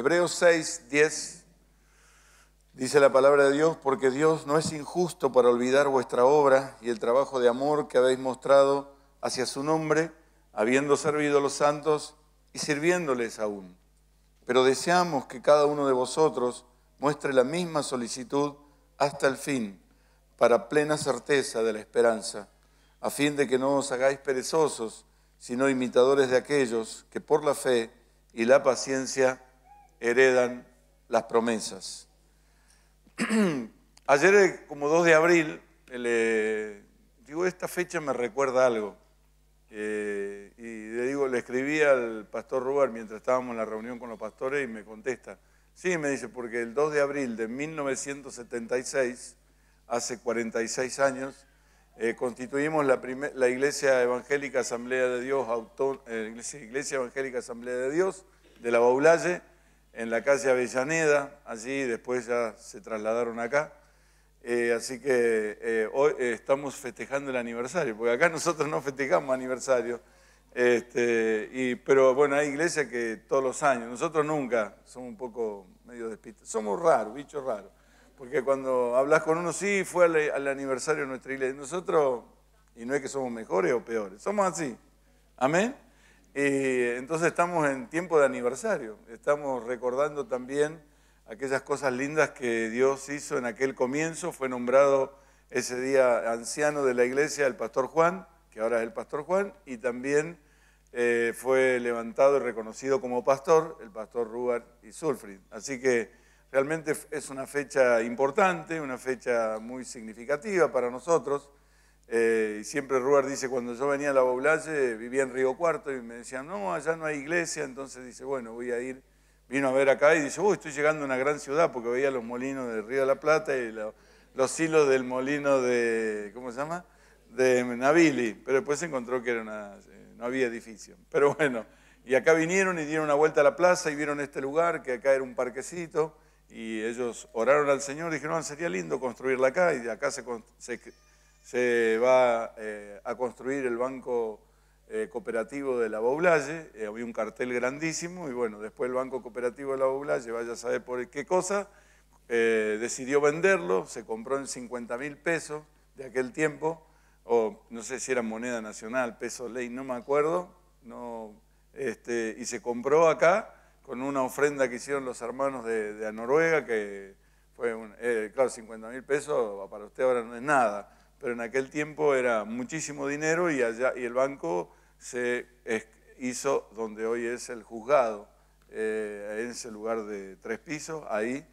Hebreos 6:10 dice la palabra de Dios, porque Dios no es injusto para olvidar vuestra obra y el trabajo de amor que habéis mostrado hacia su nombre, habiendo servido a los santos y sirviéndoles aún. Pero deseamos que cada uno de vosotros muestre la misma solicitud hasta el fin, para plena certeza de la esperanza, a fin de que no os hagáis perezosos, sino imitadores de aquellos que por la fe y la paciencia heredan las promesas. Ayer, eh, como 2 de abril, eh, digo, esta fecha me recuerda algo. Eh, y le digo, le escribí al pastor Robert mientras estábamos en la reunión con los pastores y me contesta. Sí, me dice, porque el 2 de abril de 1976, hace 46 años, constituimos la, la, Iglesia Evangélica Asamblea de Dios, Iglesia, Iglesia, Evangélica Asamblea de Dios de la Baulalle, en la calle Avellaneda, allí después ya se trasladaron acá. Eh, así que eh, hoy eh, estamos festejando el aniversario, porque acá nosotros no festejamos aniversario. Este, y, pero bueno, hay iglesias que todos los años, nosotros nunca, somos un poco medio despistas, somos raros, bichos raros, porque cuando hablas con uno, sí, fue al, al aniversario de nuestra iglesia, nosotros, y no es que somos mejores o peores, somos así, amén. Y eh, entonces estamos en tiempo de aniversario, estamos recordando también aquellas cosas lindas que Dios hizo en aquel comienzo, fue nombrado ese día anciano de la iglesia el pastor Juan, que ahora es el pastor Juan, y también eh, fue levantado y reconocido como pastor el pastor Rubar y Sulfrid. Así que realmente es una fecha importante, una fecha muy significativa para nosotros. Eh, y siempre Ruber dice, cuando yo venía a la Boulaye, vivía en Río Cuarto y me decían, no, allá no hay iglesia, entonces dice, bueno, voy a ir. Vino a ver acá y dice, uy, estoy llegando a una gran ciudad porque veía los molinos del Río de la Plata y los hilos del molino de, ¿cómo se llama? De Navili, pero después se encontró que era eh, no había edificio. Pero bueno, y acá vinieron y dieron una vuelta a la plaza y vieron este lugar, que acá era un parquecito, y ellos oraron al Señor y dijeron, sería lindo construirla acá, y de acá se, se se va eh, a construir el banco eh, cooperativo de la Boulaye, eh, había un cartel grandísimo y bueno, después el banco cooperativo de la Boulaye, vaya a saber por qué cosa, decidió venderlo, se compró en 50 mil pesos de aquel tiempo, o no sé si era moneda nacional, peso ley, no me acuerdo, este, y se compró acá con una ofrenda que hicieron los hermanos de, Noruega, que fue, claro, 50 mil pesos para usted ahora no es nada, pero en aquel tiempo era muchísimo dinero y, allá, y el banco se hizo donde hoy es el juzgado, eh, en ese lugar de tres pisos, ahí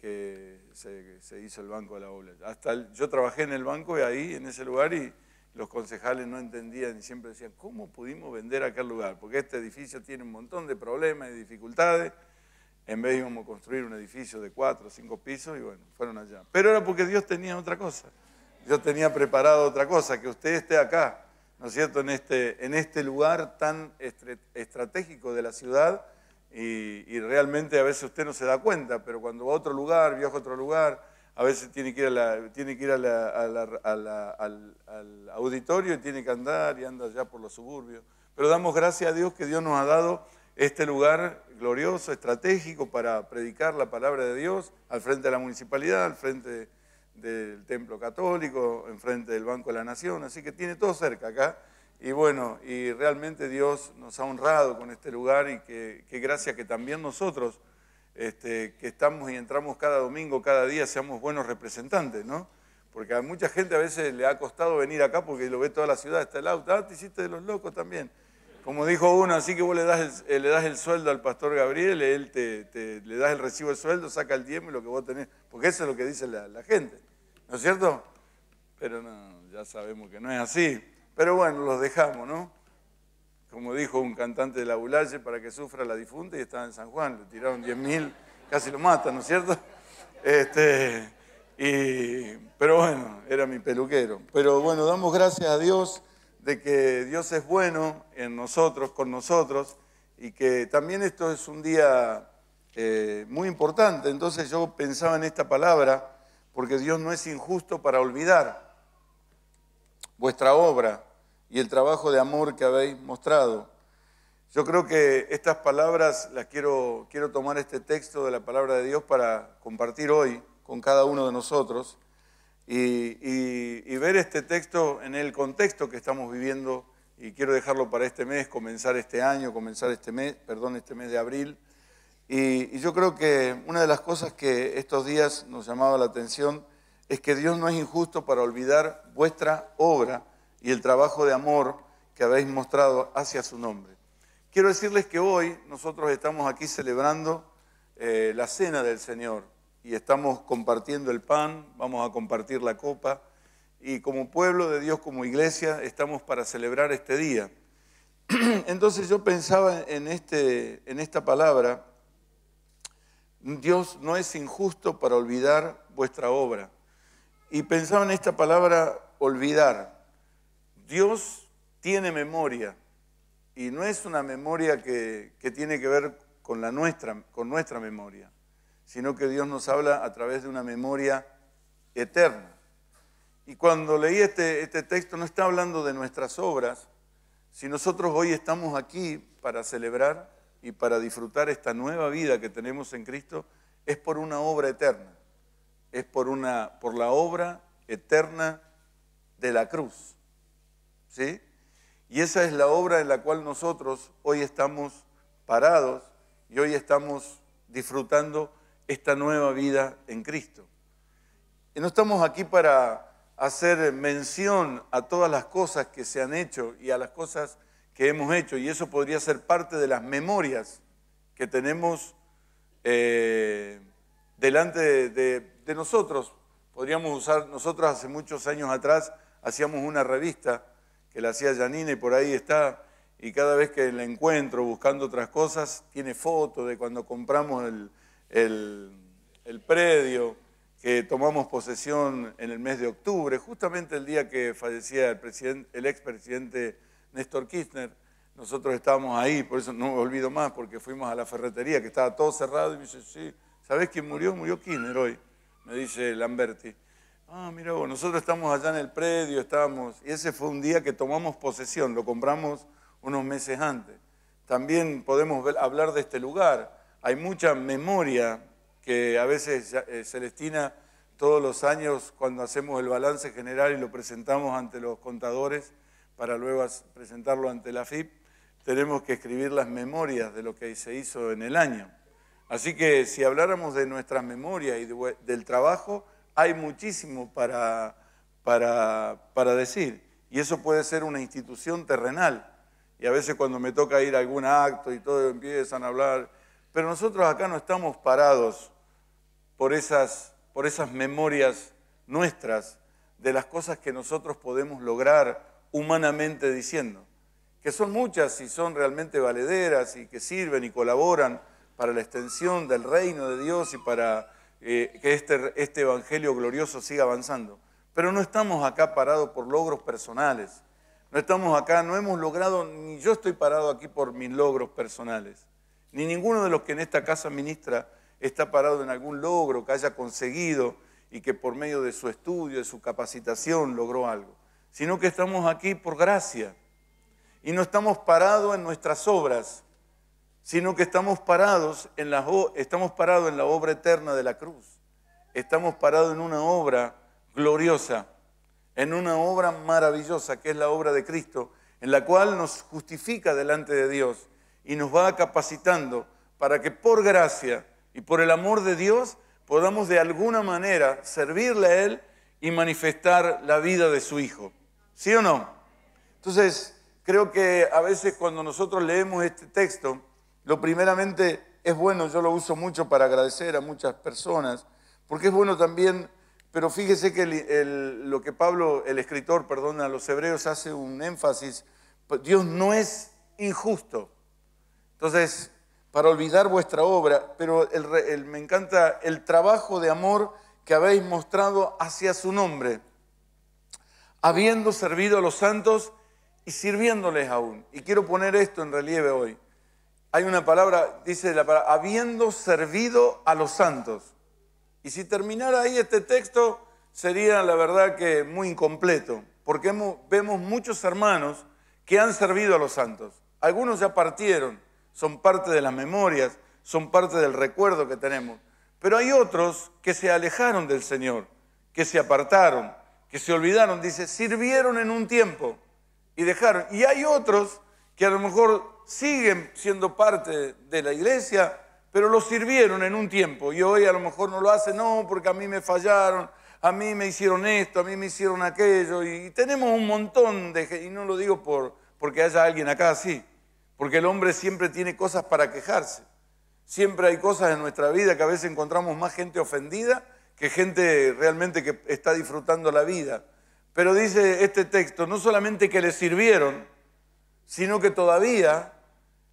que se, hizo el Banco de la OLA. Hasta yo trabajé en el banco y ahí, en ese lugar, y los concejales no entendían y siempre decían, ¿cómo pudimos vender aquel lugar? Porque este edificio tiene un montón de problemas y dificultades. En vez íbamos a construir un edificio de cuatro o cinco pisos y bueno, fueron allá. Pero era porque Dios tenía otra cosa. Yo tenía preparado otra cosa, que usted esté acá, ¿no es cierto?, en este, en este lugar tan estratégico de la ciudad y, realmente a veces usted no se da cuenta, pero cuando va a otro lugar, viaja a otro lugar, a veces tiene que ir, al, auditorio y tiene que andar y anda allá por los suburbios. Pero damos gracias a Dios que Dios nos ha dado este lugar glorioso, estratégico para predicar la palabra de Dios al frente de la municipalidad, al frente de del templo católico, enfrente del Banco de la Nación, así que tiene todo cerca acá. Y bueno, y realmente Dios nos ha honrado con este lugar y qué gracia que también nosotros, este, que estamos y entramos cada domingo, cada día, seamos buenos representantes, ¿no? Porque a mucha gente a veces le ha costado venir acá porque lo ve toda la ciudad, está el auto, ah, te hiciste de los locos también. Como dijo uno, así que vos le das el, eh, le das el sueldo al pastor Gabriel, él te, le das el recibo del sueldo, saca el diezmo y lo que vos tenés, porque eso es lo que dice la gente. ¿No es cierto? Pero no, ya sabemos que no es así. Pero bueno, los dejamos, ¿no? Como dijo un cantante de la Bulalle, para que sufra la difunta y estaba en San Juan, le tiraron 10.000, casi lo matan, ¿no es cierto? Este, y, pero bueno, era mi peluquero. Pero bueno, damos gracias a Dios de que Dios es bueno en nosotros, con nosotros, y que también esto es un día eh, muy importante. Entonces yo pensaba en esta palabra porque Dios no es injusto para olvidar vuestra obra y el trabajo de amor que habéis mostrado. Yo creo que estas palabras las quiero, quiero tomar este texto de la palabra de Dios para compartir hoy con cada uno de nosotros y, y ver este texto en el contexto que estamos viviendo y quiero dejarlo para este mes, comenzar este año, comenzar este mes, perdón, este mes de abril y, yo creo que una de las cosas que estos días nos llamaba la atención es que Dios no es injusto para olvidar vuestra obra y el trabajo de amor que habéis mostrado hacia su nombre. Quiero decirles que hoy nosotros estamos aquí celebrando eh, la cena del Señor y estamos compartiendo el pan, vamos a compartir la copa y como pueblo de Dios, como iglesia, estamos para celebrar este día. Entonces yo pensaba en, este, en esta palabra Dios no es injusto para olvidar vuestra obra. Y pensaba en esta palabra olvidar. Dios tiene memoria y no es una memoria que, tiene que ver con, la nuestra, con nuestra memoria, sino que Dios nos habla a través de una memoria eterna. Y cuando leí este, este, texto no está hablando de nuestras obras. Si nosotros hoy estamos aquí para celebrar, y para disfrutar esta nueva vida que tenemos en Cristo es por una obra eterna, es por, una, por la obra eterna de la cruz. ¿Sí? Y esa es la obra en la cual nosotros hoy estamos parados y hoy estamos disfrutando esta nueva vida en Cristo. Y no estamos aquí para hacer mención a todas las cosas que se han hecho y a las cosas que hemos hecho y eso podría ser parte de las memorias que tenemos eh, delante de, nosotros. Podríamos usar, nosotros hace muchos años atrás hacíamos una revista que la hacía Janine y por ahí está, y cada vez que la encuentro buscando otras cosas, tiene fotos de cuando compramos el, predio, que tomamos posesión en el mes de octubre, justamente el día que fallecía el, presidente, el expresidente Néstor Kirchner, nosotros estábamos ahí, por eso no me olvido más, porque fuimos a la ferretería, que estaba todo cerrado, y me dice, sí, ¿sabés quién murió? Murió Kirchner hoy, me dice Lamberti. Ah, mira vos, nosotros estamos allá en el predio, estábamos, y ese fue un día que tomamos posesión, lo compramos unos meses antes. También podemos hablar de este lugar, hay mucha memoria que a veces Celestina eh, todos los años cuando hacemos el balance general y lo presentamos ante los contadores, para luego presentarlo ante la FIP, tenemos que escribir las memorias de lo que se hizo en el año. Así que si habláramos de nuestra memoria y del trabajo, hay muchísimo para, para, para decir. Y eso puede ser una institución terrenal. Y a veces cuando me toca ir a algún acto y todo empiezan a hablar. Pero nosotros acá no estamos parados por esas, por esas memorias nuestras, de las cosas que nosotros podemos lograr humanamente diciendo, que son muchas y son realmente valederas y que sirven y colaboran para la extensión del reino de Dios y para eh, que este, este Evangelio glorioso siga avanzando. Pero no estamos acá parados por logros personales. No estamos acá, no hemos logrado, ni yo estoy parado aquí por mis logros personales. Ni ninguno de los que en esta casa ministra está parado en algún logro que haya conseguido y que por medio de su estudio, de su capacitación logró algo sino que estamos aquí por gracia. Y no estamos parados en nuestras obras, sino que estamos parados en la, estamos en la obra eterna de la cruz. Estamos parados en una obra gloriosa, en una obra maravillosa, que es la obra de Cristo, en la cual nos justifica delante de Dios y nos va capacitando para que por gracia y por el amor de Dios podamos de alguna manera servirle a Él y manifestar la vida de su Hijo. ¿Sí o no? Entonces, creo que a veces cuando nosotros leemos este texto, lo primeramente es bueno, yo lo uso mucho para agradecer a muchas personas, porque es bueno también, pero fíjese que lo que Pablo, el escritor, perdona a los hebreos hace un énfasis, pues, Dios no es injusto. Entonces, para olvidar vuestra obra, pero me encanta el trabajo de amor que habéis mostrado hacia su nombre habiendo servido a los santos y sirviéndoles aún. Y quiero poner esto en relieve hoy. Hay una palabra, dice la palabra, habiendo servido a los santos. Y si terminara ahí este texto, sería la verdad que muy incompleto, porque vemos muchos hermanos que han servido a los santos. Algunos ya partieron, son parte de las memorias, son parte del recuerdo que tenemos. Pero hay otros que se alejaron del Señor, que se apartaron, que se olvidaron, dice, sirvieron en un tiempo y dejaron. Y hay otros que a lo mejor siguen siendo parte de la iglesia, pero lo sirvieron en un tiempo y hoy a lo mejor no lo hacen, no, porque a mí me fallaron, a mí me hicieron esto, a mí me hicieron aquello, y tenemos un montón de, y no lo digo por, porque haya alguien acá así, porque el hombre siempre tiene cosas para quejarse, siempre hay cosas en nuestra vida que a veces encontramos más gente ofendida que gente realmente que está disfrutando la vida. Pero dice este texto, no solamente que le sirvieron, sino que todavía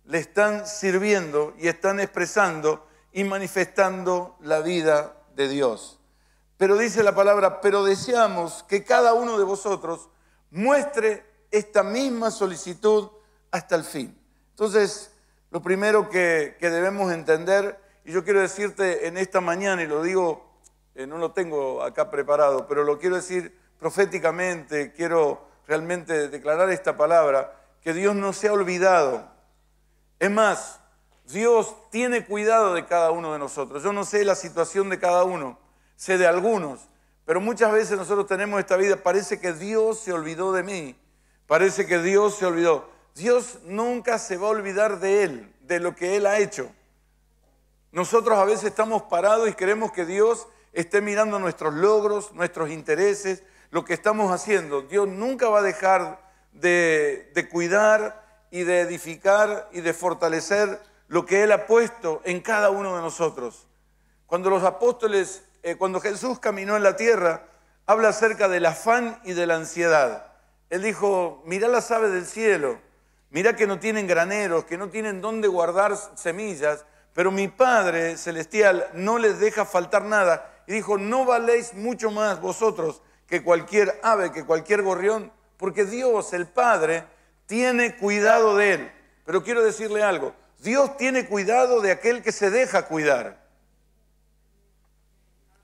le están sirviendo y están expresando y manifestando la vida de Dios. Pero dice la palabra, pero deseamos que cada uno de vosotros muestre esta misma solicitud hasta el fin. Entonces, lo primero que, que debemos entender, y yo quiero decirte en esta mañana, y lo digo eh, no lo tengo acá preparado, pero lo quiero decir proféticamente, quiero realmente declarar esta palabra, que Dios no se ha olvidado. Es más, Dios tiene cuidado de cada uno de nosotros. Yo no sé la situación de cada uno, sé de algunos, pero muchas veces nosotros tenemos esta vida, parece que Dios se olvidó de mí, parece que Dios se olvidó. Dios nunca se va a olvidar de Él, de lo que Él ha hecho. Nosotros a veces estamos parados y creemos que Dios esté mirando nuestros logros, nuestros intereses, lo que estamos haciendo. Dios nunca va a dejar de, cuidar y de edificar y de fortalecer lo que Él ha puesto en cada uno de nosotros. Cuando los apóstoles, eh, cuando Jesús caminó en la tierra, habla acerca del afán y de la ansiedad. Él dijo, mirá las aves del cielo, mirá que no tienen graneros, que no tienen dónde guardar semillas, pero mi Padre Celestial no les deja faltar nada y dijo, no valéis mucho más vosotros que cualquier ave, que cualquier gorrión, porque Dios, el Padre, tiene cuidado de él. Pero quiero decirle algo, Dios tiene cuidado de aquel que se deja cuidar.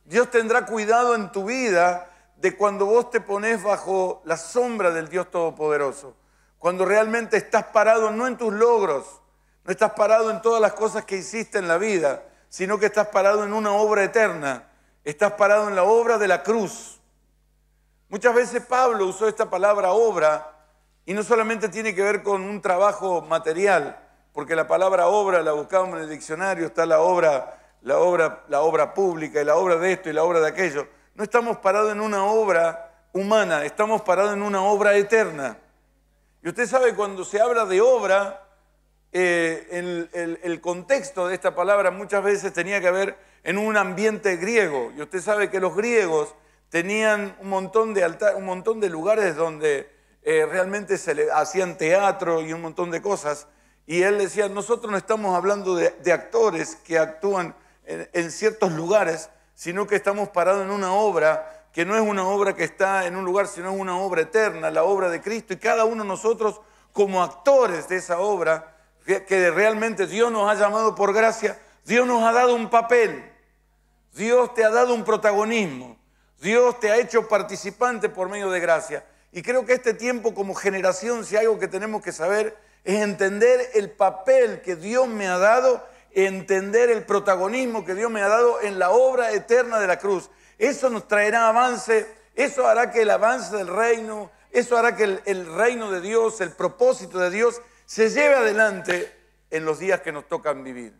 Dios tendrá cuidado en tu vida de cuando vos te pones bajo la sombra del Dios Todopoderoso, cuando realmente estás parado no en tus logros, no estás parado en todas las cosas que hiciste en la vida, sino que estás parado en una obra eterna Estás parado en la obra de la cruz. Muchas veces Pablo usó esta palabra obra y no solamente tiene que ver con un trabajo material, porque la palabra obra la buscamos en el diccionario, está la obra, la obra, la obra pública y la obra de esto y la obra de aquello. No estamos parados en una obra humana, estamos parados en una obra eterna. Y usted sabe, cuando se habla de obra, eh, el, el contexto de esta palabra muchas veces tenía que ver en un ambiente griego. Y usted sabe que los griegos tenían un montón de, un montón de lugares donde eh, realmente se le hacían teatro y un montón de cosas. Y él decía, nosotros no estamos hablando de, actores que actúan en, ciertos lugares, sino que estamos parados en una obra que no es una obra que está en un lugar, sino es una obra eterna, la obra de Cristo. Y cada uno de nosotros, como actores de esa obra, que realmente Dios nos ha llamado por gracia, Dios nos ha dado un papel, Dios te ha dado un protagonismo. Dios te ha hecho participante por medio de gracia. Y creo que este tiempo como generación, si algo que tenemos que saber, es entender el papel que Dios me ha dado, entender el protagonismo que Dios me ha dado en la obra eterna de la cruz. Eso nos traerá avance, eso hará que el avance del reino, eso hará que el, reino de Dios, el propósito de Dios, se lleve adelante en los días que nos tocan vivir.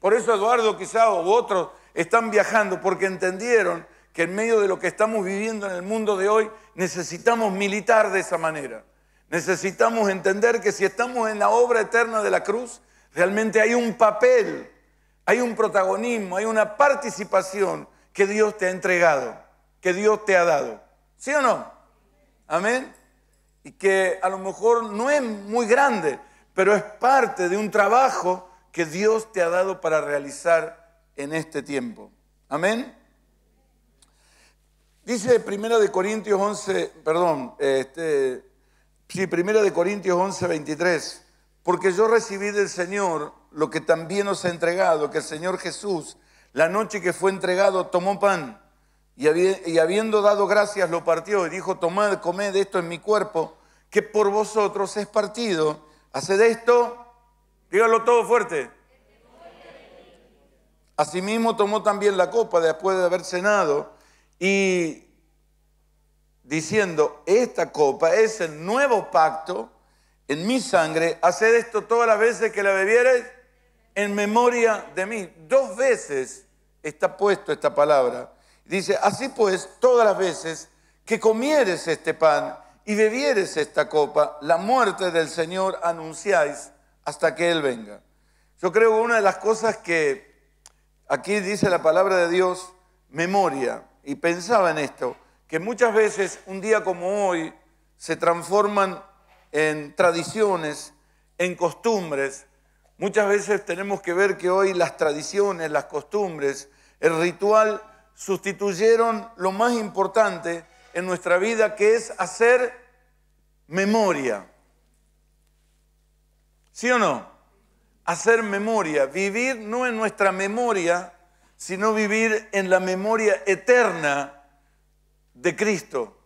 Por eso Eduardo quizá u otros están viajando porque entendieron que en medio de lo que estamos viviendo en el mundo de hoy necesitamos militar de esa manera. Necesitamos entender que si estamos en la obra eterna de la cruz, realmente hay un papel, hay un protagonismo, hay una participación que Dios te ha entregado, que Dios te ha dado. ¿Sí o no? Amén. Y que a lo mejor no es muy grande, pero es parte de un trabajo que Dios te ha dado para realizar en este tiempo. Amén. Dice Primera de Corintios 11, perdón, este, sí, Primera de Corintios 11, 23, porque yo recibí del Señor lo que también os ha entregado, que el Señor Jesús, la noche que fue entregado, tomó pan y, habiendo dado gracias lo partió y dijo, tomad, comed esto en mi cuerpo, que por vosotros es partido, haced esto, dígalo todo fuerte, Asimismo tomó también la copa después de haber cenado y diciendo, esta copa es el nuevo pacto en mi sangre, haced esto todas las veces que la bebieres en memoria de mí. Dos veces está puesto esta palabra. Dice, así pues, todas las veces que comieres este pan y bebieres esta copa, la muerte del Señor anunciáis hasta que Él venga. Yo creo que una de las cosas que Aquí dice la palabra de Dios, memoria. Y pensaba en esto, que muchas veces un día como hoy se transforman en tradiciones, en costumbres. Muchas veces tenemos que ver que hoy las tradiciones, las costumbres, el ritual sustituyeron lo más importante en nuestra vida, que es hacer memoria. ¿Sí o no? hacer memoria, vivir no en nuestra memoria, sino vivir en la memoria eterna de Cristo.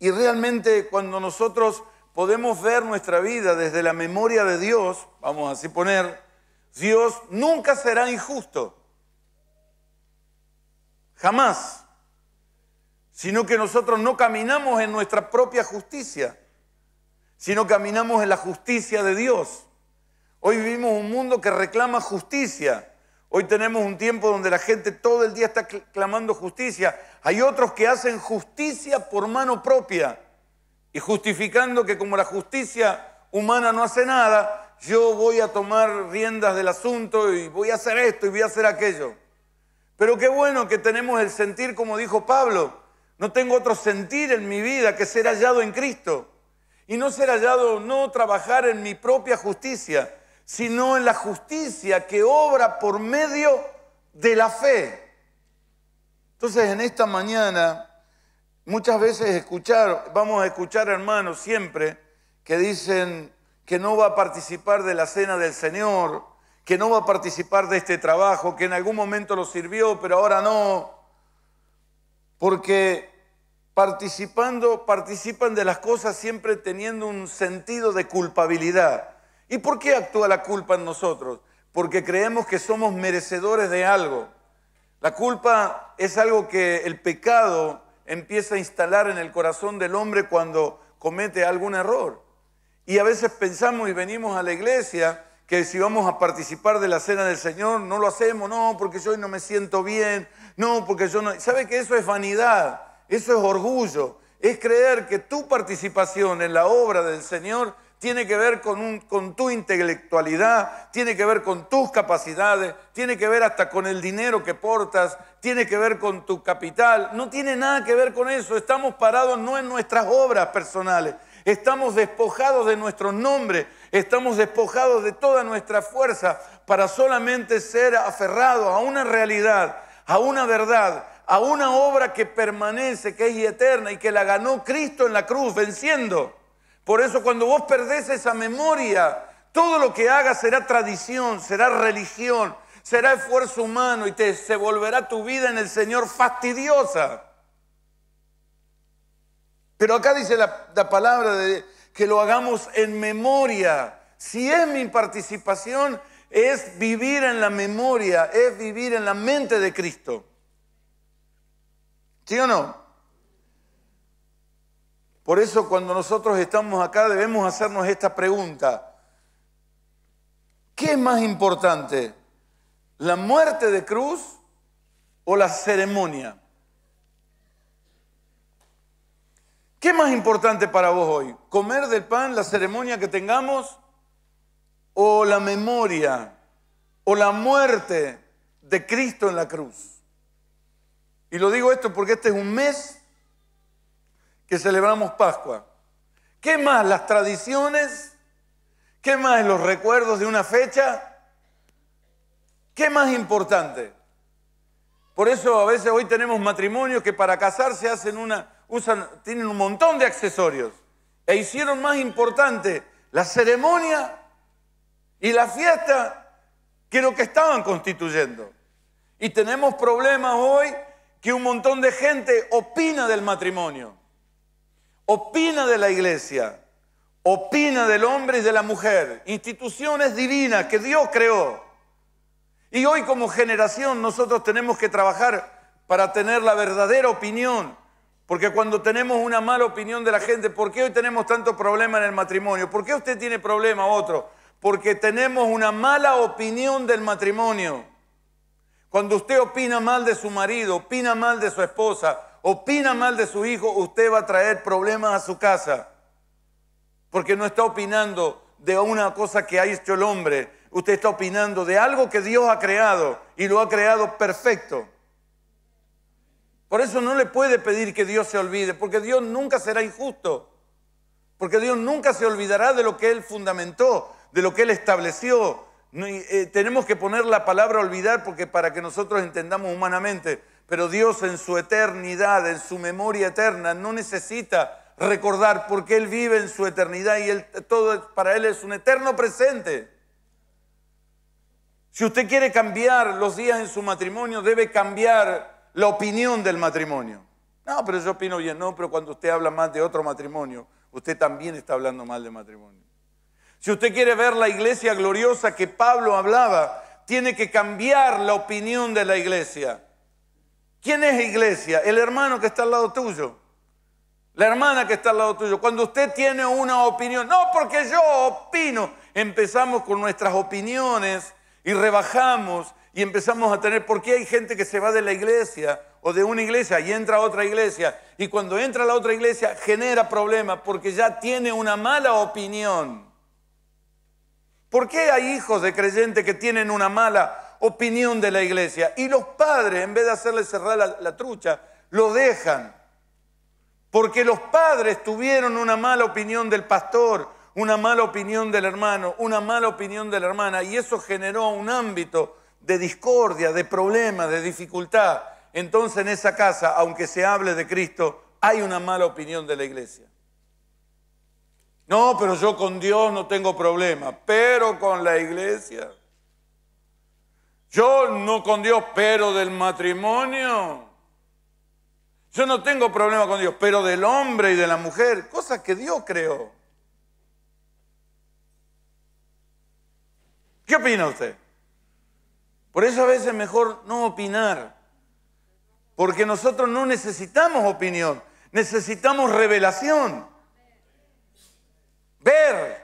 Y realmente cuando nosotros podemos ver nuestra vida desde la memoria de Dios, vamos a así poner, Dios nunca será injusto, jamás, sino que nosotros no caminamos en nuestra propia justicia, sino caminamos en la justicia de Dios. Hoy vivimos un mundo que reclama justicia. Hoy tenemos un tiempo donde la gente todo el día está clamando justicia. Hay otros que hacen justicia por mano propia y justificando que como la justicia humana no hace nada, yo voy a tomar riendas del asunto y voy a hacer esto y voy a hacer aquello. Pero qué bueno que tenemos el sentir, como dijo Pablo, no tengo otro sentir en mi vida que ser hallado en Cristo. Y no ser hallado, no trabajar en mi propia justicia, sino en la justicia que obra por medio de la fe. Entonces en esta mañana muchas veces escuchar, vamos a escuchar hermanos siempre que dicen que no va a participar de la cena del Señor, que no va a participar de este trabajo, que en algún momento lo sirvió, pero ahora no, porque participando participan de las cosas siempre teniendo un sentido de culpabilidad. ¿Y por qué actúa la culpa en nosotros? Porque creemos que somos merecedores de algo. La culpa es algo que el pecado empieza a instalar en el corazón del hombre cuando comete algún error. Y a veces pensamos y venimos a la iglesia que si vamos a participar de la cena del Señor, no lo hacemos, no, porque yo hoy no me siento bien, no, porque yo no... ¿Sabe que eso es vanidad? Eso es orgullo. Es creer que tu participación en la obra del Señor tiene que ver con, tu intelectualidad, tiene que ver con tus capacidades, tiene que ver hasta con el dinero que portas, tiene que ver con tu capital, no tiene nada que ver con eso, estamos parados no en nuestras obras personales, estamos despojados de nuestro nombre, estamos despojados de toda nuestra fuerza para solamente ser aferrados a una realidad, a una verdad, a una obra que permanece, que es eterna y que la ganó Cristo en la cruz venciendo. Por eso cuando vos perdés esa memoria, todo lo que hagas será tradición, será religión, será esfuerzo humano y te, se volverá tu vida en el Señor fastidiosa. Pero acá dice la, la palabra de que lo hagamos en memoria. Si es mi participación, es vivir en la memoria, es vivir en la mente de Cristo. ¿Sí o no? Por eso cuando nosotros estamos acá debemos hacernos esta pregunta. ¿Qué es más importante? ¿La muerte de cruz o la ceremonia? ¿Qué es más importante para vos hoy? ¿Comer del pan, la ceremonia que tengamos o la memoria o la muerte de Cristo en la cruz? Y lo digo esto porque este es un mes que celebramos Pascua. ¿Qué más? Las tradiciones. ¿Qué más? Los recuerdos de una fecha. ¿Qué más importante? Por eso a veces hoy tenemos matrimonios que para casarse hacen una, usan, tienen un montón de accesorios. E hicieron más importante la ceremonia y la fiesta que lo que estaban constituyendo. Y tenemos problemas hoy que un montón de gente opina del matrimonio opina de la iglesia, opina del hombre y de la mujer, instituciones divinas que Dios creó. Y hoy como generación nosotros tenemos que trabajar para tener la verdadera opinión, porque cuando tenemos una mala opinión de la gente, ¿por qué hoy tenemos tanto problema en el matrimonio? ¿Por qué usted tiene problema otro? Porque tenemos una mala opinión del matrimonio. Cuando usted opina mal de su marido, opina mal de su esposa, opina mal de su hijo, usted va a traer problemas a su casa. Porque no está opinando de una cosa que ha hecho el hombre. Usted está opinando de algo que Dios ha creado y lo ha creado perfecto. Por eso no le puede pedir que Dios se olvide, porque Dios nunca será injusto. Porque Dios nunca se olvidará de lo que Él fundamentó, de lo que Él estableció. Eh, tenemos que poner la palabra olvidar porque para que nosotros entendamos humanamente. Pero Dios en su eternidad, en su memoria eterna, no necesita recordar porque Él vive en su eternidad y todo para Él es un eterno presente. Si usted quiere cambiar los días en su matrimonio, debe cambiar la opinión del matrimonio. No, pero yo opino bien, no, pero cuando usted habla más de otro matrimonio, usted también está hablando mal de matrimonio. Si usted quiere ver la iglesia gloriosa que Pablo hablaba, tiene que cambiar la opinión de la iglesia. ¿Quién es iglesia? El hermano que está al lado tuyo. La hermana que está al lado tuyo. Cuando usted tiene una opinión, no porque yo opino, empezamos con nuestras opiniones y rebajamos y empezamos a tener, ¿Por qué hay gente que se va de la iglesia o de una iglesia y entra a otra iglesia. Y cuando entra a la otra iglesia genera problemas porque ya tiene una mala opinión. ¿Por qué hay hijos de creyentes que tienen una mala opinión? opinión de la iglesia. Y los padres, en vez de hacerle cerrar la, trucha, lo dejan. Porque los padres tuvieron una mala opinión del pastor, una mala opinión del hermano, una mala opinión de la hermana, y eso generó un ámbito de discordia, de problema, de dificultad. Entonces en esa casa, aunque se hable de Cristo, hay una mala opinión de la iglesia. No, pero yo con Dios no tengo problema, pero con la iglesia. Yo no con Dios, pero del matrimonio. Yo no tengo problema con Dios, pero del hombre y de la mujer, cosas que Dios creó. ¿Qué opina usted? Por eso a veces es mejor no opinar, porque nosotros no necesitamos opinión, necesitamos revelación. Ver,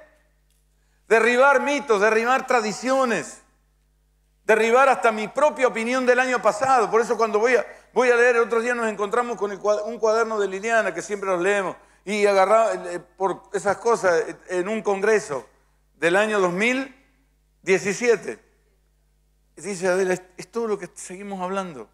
derribar mitos, derribar tradiciones derribar hasta mi propia opinión del año pasado. Por eso cuando voy a, voy a leer, el otro día nos encontramos con un cuaderno de Liliana, que siempre los leemos, y agarraba eh, eh, por esas cosas eh, en un congreso del año 2017. Dice Adela, es todo lo que seguimos hablando.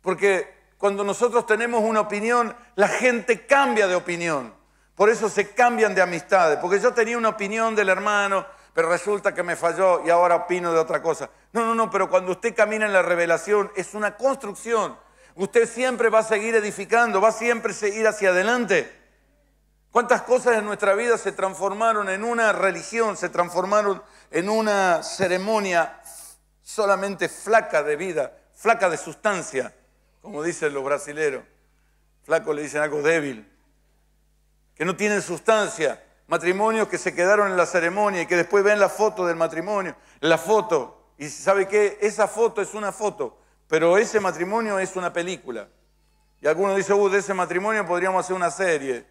Porque cuando nosotros tenemos una opinión, la gente cambia de opinión. Por eso se cambian de amistades. Porque yo tenía una opinión del hermano, pero resulta que me falló y ahora opino de otra cosa. No, no, no, pero cuando usted camina en la revelación es una construcción. Usted siempre va a seguir edificando, va a siempre seguir hacia adelante. ¿Cuántas cosas en nuestra vida se transformaron en una religión, se transformaron en una ceremonia solamente flaca de vida, flaca de sustancia, como dicen los brasileros? Flaco le dicen algo débil, que no tienen sustancia matrimonios que se quedaron en la ceremonia y que después ven la foto del matrimonio, la foto, y sabe qué, esa foto es una foto, pero ese matrimonio es una película. Y alguno dice, uh, de ese matrimonio podríamos hacer una serie.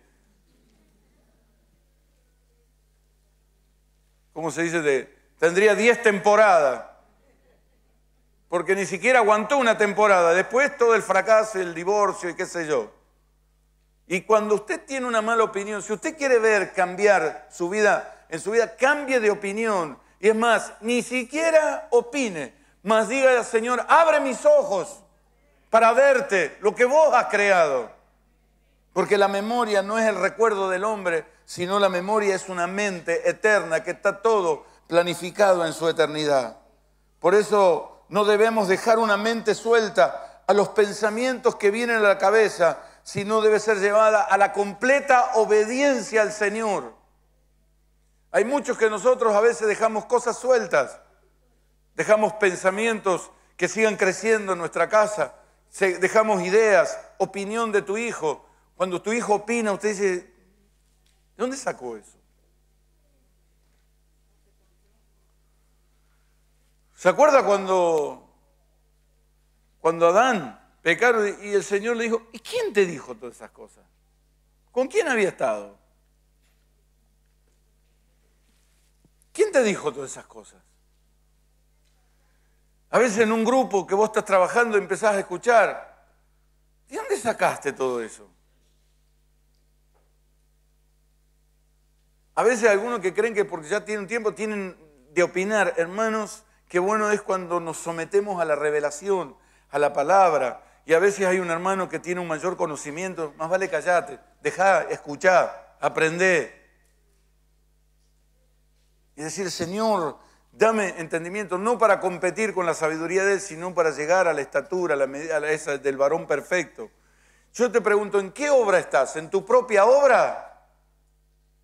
¿Cómo se dice? De, tendría 10 temporadas. Porque ni siquiera aguantó una temporada. Después todo el fracaso, el divorcio y qué sé yo. Y cuando usted tiene una mala opinión, si usted quiere ver cambiar su vida, en su vida cambie de opinión. Y es más, ni siquiera opine, más diga al Señor, abre mis ojos para verte lo que vos has creado. Porque la memoria no es el recuerdo del hombre, sino la memoria es una mente eterna que está todo planificado en su eternidad. Por eso no debemos dejar una mente suelta a los pensamientos que vienen a la cabeza sino debe ser llevada a la completa obediencia al Señor. Hay muchos que nosotros a veces dejamos cosas sueltas, dejamos pensamientos que sigan creciendo en nuestra casa, dejamos ideas, opinión de tu hijo. Cuando tu hijo opina, usted dice, ¿de dónde sacó eso? ¿Se acuerda cuando, cuando Adán Pecaron y el Señor le dijo, ¿y quién te dijo todas esas cosas? ¿Con quién había estado? ¿Quién te dijo todas esas cosas? A veces en un grupo que vos estás trabajando empezás a escuchar, ¿de dónde sacaste todo eso? A veces algunos que creen que porque ya tienen tiempo tienen de opinar, hermanos, qué bueno es cuando nos sometemos a la revelación, a la palabra, y a veces hay un hermano que tiene un mayor conocimiento, más vale callate, dejá, escuchá, aprendé. Y decir, Señor, dame entendimiento, no para competir con la sabiduría de Él, sino para llegar a la estatura, a la medida del varón perfecto. Yo te pregunto, ¿en qué obra estás? ¿En tu propia obra?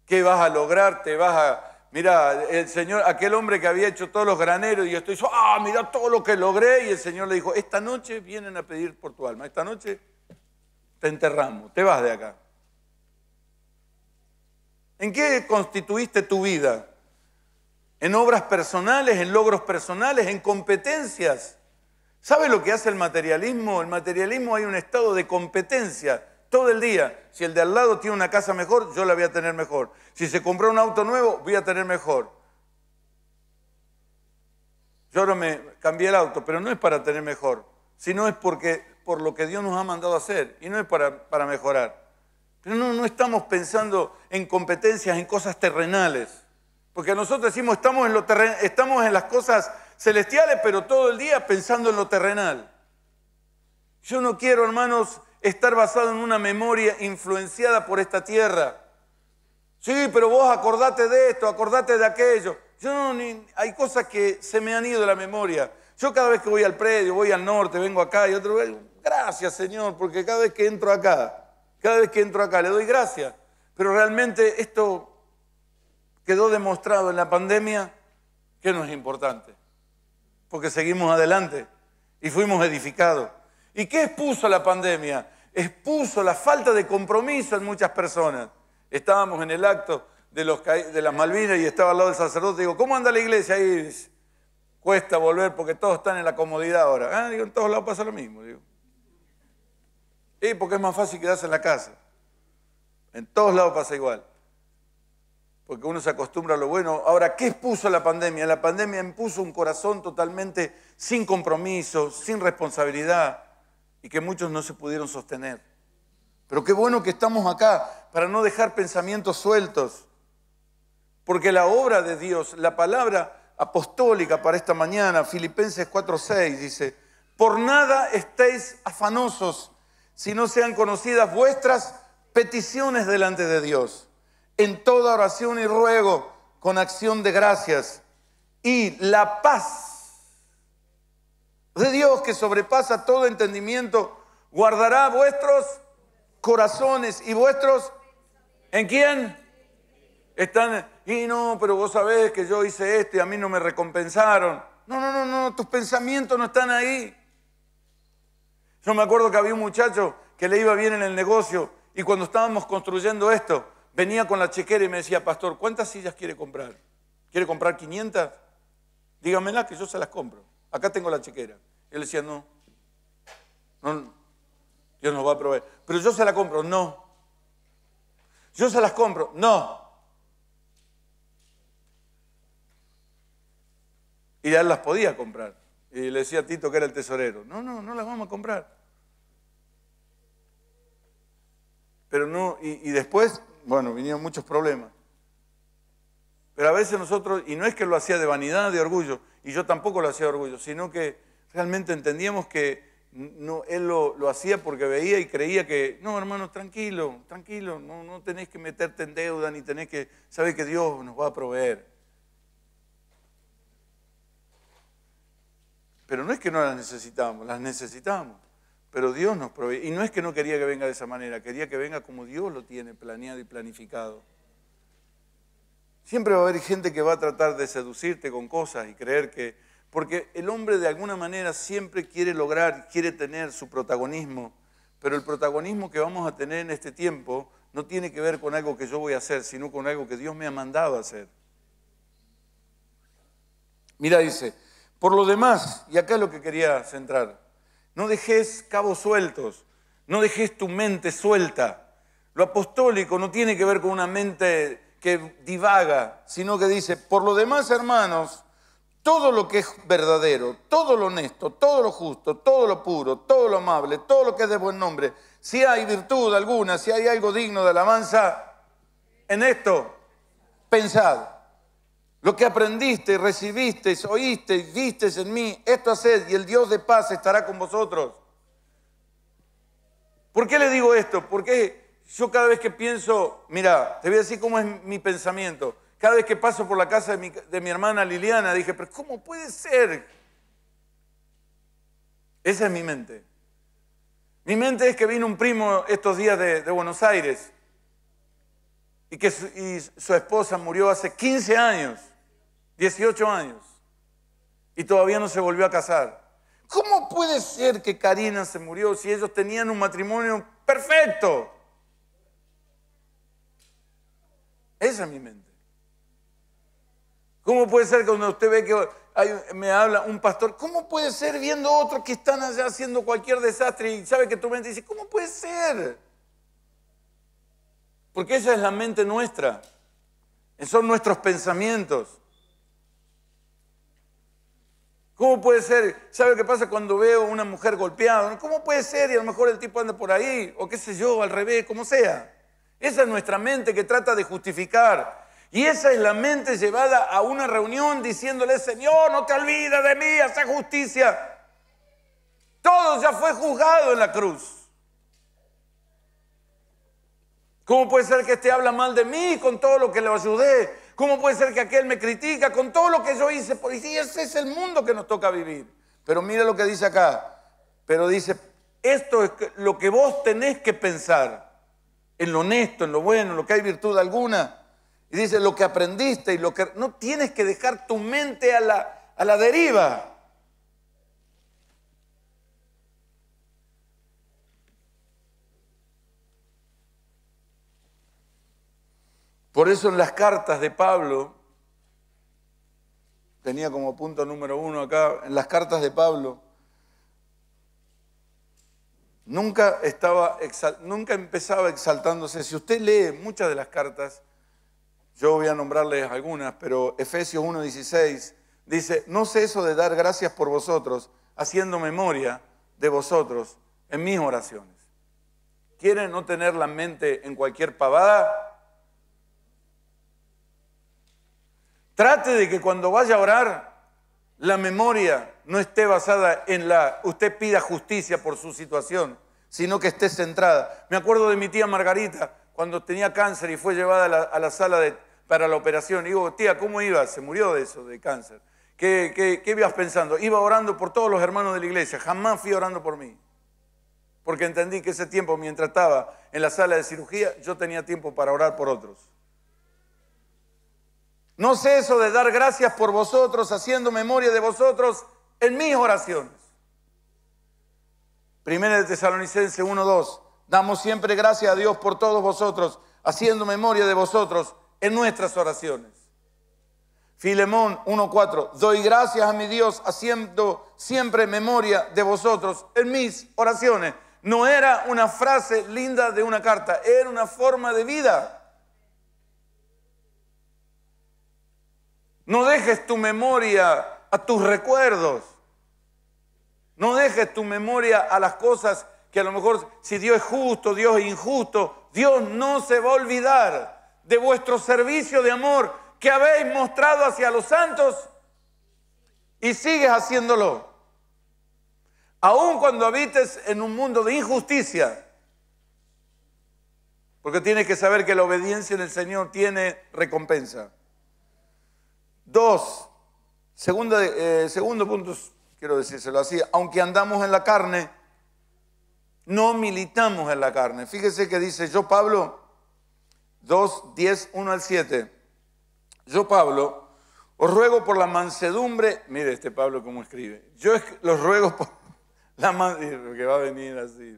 ¿Qué vas a lograr? ¿Te vas a, Mira, el Señor, aquel hombre que había hecho todos los graneros y esto estoy, ah, mira todo lo que logré. Y el Señor le dijo, esta noche vienen a pedir por tu alma, esta noche te enterramos, te vas de acá. ¿En qué constituiste tu vida? ¿En obras personales, en logros personales, en competencias? ¿Sabe lo que hace el materialismo? El materialismo hay un estado de competencia todo el día. Si el de al lado tiene una casa mejor, yo la voy a tener mejor. Si se compró un auto nuevo, voy a tener mejor. Yo ahora me cambié el auto, pero no es para tener mejor, sino es porque por lo que Dios nos ha mandado a hacer y no es para, para mejorar. Pero no, estamos pensando en competencias, en cosas terrenales. Porque nosotros decimos, estamos en, lo estamos en las cosas celestiales, pero todo el día pensando en lo terrenal. Yo no quiero, hermanos, estar basado en una memoria influenciada por esta tierra. Sí, pero vos acordate de esto, acordate de aquello. Yo no, hay cosas que se me han ido de la memoria. Yo cada vez que voy al predio, voy al norte, vengo acá y otro vez, gracias Señor, porque cada vez que entro acá, cada vez que entro acá, le doy gracias. Pero realmente esto quedó demostrado en la pandemia que no es importante, porque seguimos adelante y fuimos edificados. ¿Y qué expuso la pandemia? Expuso la falta de compromiso en muchas personas. Estábamos en el acto de, las Malvinas y estaba al lado del sacerdote. Digo, ¿cómo anda la iglesia? Ahí cuesta volver porque todos están en la comodidad ahora. Ah, digo, en todos lados pasa lo mismo. Digo. Y porque es más fácil quedarse en la casa. En todos lados pasa igual. Porque uno se acostumbra a lo bueno. Ahora, ¿qué expuso la pandemia? La pandemia impuso un corazón totalmente sin compromiso, sin responsabilidad y que muchos no se pudieron sostener. Pero qué bueno que estamos acá para no dejar pensamientos sueltos, porque la obra de Dios, la palabra apostólica para esta mañana, Filipenses 4:6 dice, por nada estéis afanosos si no sean conocidas vuestras peticiones delante de Dios, en toda oración y ruego, con acción de gracias, y la paz de Dios que sobrepasa todo entendimiento, guardará vuestros corazones y vuestros... ¿En quién? Están, y no, pero vos sabés que yo hice esto y a mí no me recompensaron. No, no, no, no, tus pensamientos no están ahí. Yo me acuerdo que había un muchacho que le iba bien en el negocio y cuando estábamos construyendo esto, venía con la chequera y me decía, pastor, ¿cuántas sillas quiere comprar? ¿Quiere comprar 500? Dígamela que yo se las compro acá tengo la chequera. él decía, no, no, Dios nos va a proveer. Pero yo se la compro, no. Yo se las compro, no. Y ya él las podía comprar. Y le decía a Tito que era el tesorero, no, no, no las vamos a comprar. Pero no, y, y después, bueno, vinieron muchos problemas. Pero a veces nosotros, y no es que lo hacía de vanidad, de orgullo, y yo tampoco lo hacía de orgullo, sino que realmente entendíamos que él lo, hacía porque veía y creía que, no, hermano, tranquilo, tranquilo, no, no tenés que meterte en deuda, ni tenés que, saber que Dios nos va a proveer. Pero no es que no las necesitamos, las necesitamos. Pero Dios nos provee. Y no es que no quería que venga de esa manera, quería que venga como Dios lo tiene planeado y planificado. Siempre va a haber gente que va a tratar de seducirte con cosas y creer que... Porque el hombre de alguna manera siempre quiere lograr, quiere tener su protagonismo, pero el protagonismo que vamos a tener en este tiempo no tiene que ver con algo que yo voy a hacer, sino con algo que Dios me ha mandado a hacer. Mira, dice, por lo demás, y acá es lo que quería centrar, no dejes cabos sueltos, no dejes tu mente suelta. Lo apostólico no tiene que ver con una mente que divaga, sino que dice, por lo demás, hermanos, todo lo que es verdadero, todo lo honesto, todo lo justo, todo lo puro, todo lo amable, todo lo que es de buen nombre, si hay virtud alguna, si hay algo digno de alabanza, en esto pensad. Lo que aprendiste, recibiste, oíste, viste en mí, esto haced y el Dios de paz estará con vosotros. ¿Por qué le digo esto? Porque yo cada vez que pienso, mira, te voy a decir cómo es mi pensamiento. Cada vez que paso por la casa de mi, hermana Liliana, dije, pero ¿cómo puede ser? Esa es mi mente. Mi mente es que vino un primo estos días de, Buenos Aires y que su esposa murió hace 15 años, 18 años, y todavía no se volvió a casar. ¿Cómo puede ser que Karina se murió si ellos tenían un matrimonio perfecto? Esa es mi mente. ¿Cómo puede ser cuando usted ve que me habla un pastor, ¿cómo puede ser viendo otros que están allá haciendo cualquier desastre y sabe que tu mente dice, ¿cómo puede ser? Porque esa es la mente nuestra. Son nuestros pensamientos. ¿Cómo puede ser? ¿Sabe qué pasa cuando veo una mujer golpeada? ¿Cómo puede ser? Y a lo mejor el tipo anda por ahí, o qué sé yo, al revés, como sea. Esa es nuestra mente que trata de justificar. Y esa es la mente llevada a una reunión diciéndole, Señor, no te olvides de mí, haz justicia. Todo ya fue juzgado en la cruz. ¿Cómo puede ser que este habla mal de mí con todo lo que le ayudé? ¿Cómo puede ser que aquel me critica con todo lo que yo hice? Por... ese es el mundo que nos toca vivir. Pero mira lo que dice acá. Pero dice, esto es lo que vos tenés que pensar en lo honesto, en lo bueno, en lo que hay virtud alguna. Y dice, lo que aprendiste y lo que... No tienes que dejar tu mente a la, a la deriva. Por eso en las cartas de Pablo, tenía como punto número uno acá, en las cartas de Pablo, nunca, estaba nunca empezaba exaltándose. Si usted lee muchas de las cartas, yo voy a nombrarles algunas, pero Efesios 1.16 dice, no ceso de dar gracias por vosotros, haciendo memoria de vosotros en mis oraciones. ¿Quieren no tener la mente en cualquier pavada? Trate de que cuando vaya a orar la memoria no esté basada en la, usted pida justicia por su situación, sino que esté centrada. Me acuerdo de mi tía Margarita, cuando tenía cáncer y fue llevada a la, sala para la operación. digo, tía, ¿cómo iba? Se murió de eso, de cáncer. ¿Qué, qué, ¿Qué ibas pensando? Iba orando por todos los hermanos de la iglesia, jamás fui orando por mí. Porque entendí que ese tiempo, mientras estaba en la sala de cirugía, yo tenía tiempo para orar por otros. No ceso de dar gracias por vosotros, haciendo memoria de vosotros en mis oraciones. Primera de Tesalonicense 1.2. Damos siempre gracias a Dios por todos vosotros, haciendo memoria de vosotros en nuestras oraciones. Filemón 1.4. Doy gracias a mi Dios, haciendo siempre memoria de vosotros en mis oraciones. No era una frase linda de una carta, era una forma de vida. No dejes tu memoria a tus recuerdos. No dejes tu memoria a las cosas que a lo mejor si Dios es justo, Dios es injusto, Dios no se va a olvidar de vuestro servicio de amor que habéis mostrado hacia los santos y sigues haciéndolo. Aun cuando habites en un mundo de injusticia, porque tienes que saber que la obediencia en el Señor tiene recompensa. Dos, segundo, eh, segundo punto, quiero decírselo así, aunque andamos en la carne, no militamos en la carne. Fíjese que dice yo Pablo 2, 10, 1 al 7. Yo Pablo, os ruego por la mansedumbre, mire este Pablo cómo escribe, yo los ruego por la que va a venir así,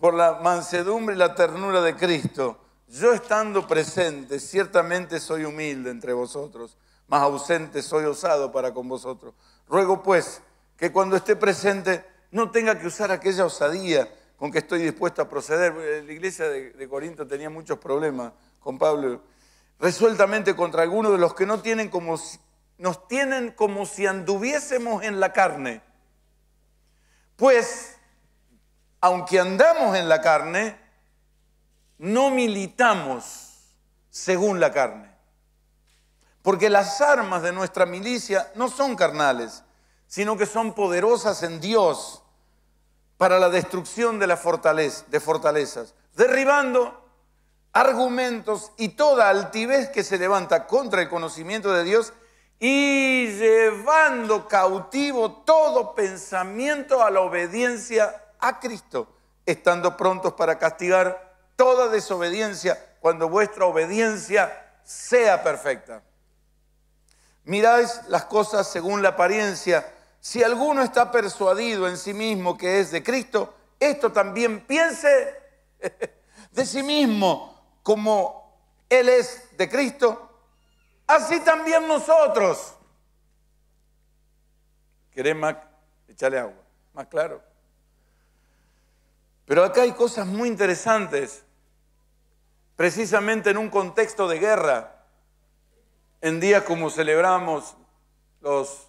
por la mansedumbre y la ternura de Cristo. Yo estando presente, ciertamente soy humilde entre vosotros más ausente soy osado para con vosotros. Ruego pues que cuando esté presente no tenga que usar aquella osadía con que estoy dispuesto a proceder. La iglesia de, Corinto tenía muchos problemas con Pablo, resueltamente contra algunos de los que no tienen como nos tienen como si anduviésemos en la carne. Pues, aunque andamos en la carne, no militamos según la carne. Porque las armas de nuestra milicia no son carnales, sino que son poderosas en Dios para la destrucción de, la fortalezas, derribando argumentos y toda altivez que se levanta contra el conocimiento de Dios y llevando cautivo todo pensamiento a la obediencia a Cristo, estando prontos para castigar toda desobediencia cuando vuestra obediencia sea perfecta miráis las cosas según la apariencia. Si alguno está persuadido en sí mismo que es de Cristo, esto también piense de sí mismo como Él es de Cristo. Así también nosotros. ¿Querés más? agua. Más claro. Pero acá hay cosas muy interesantes, precisamente en un contexto de guerra en días como celebramos los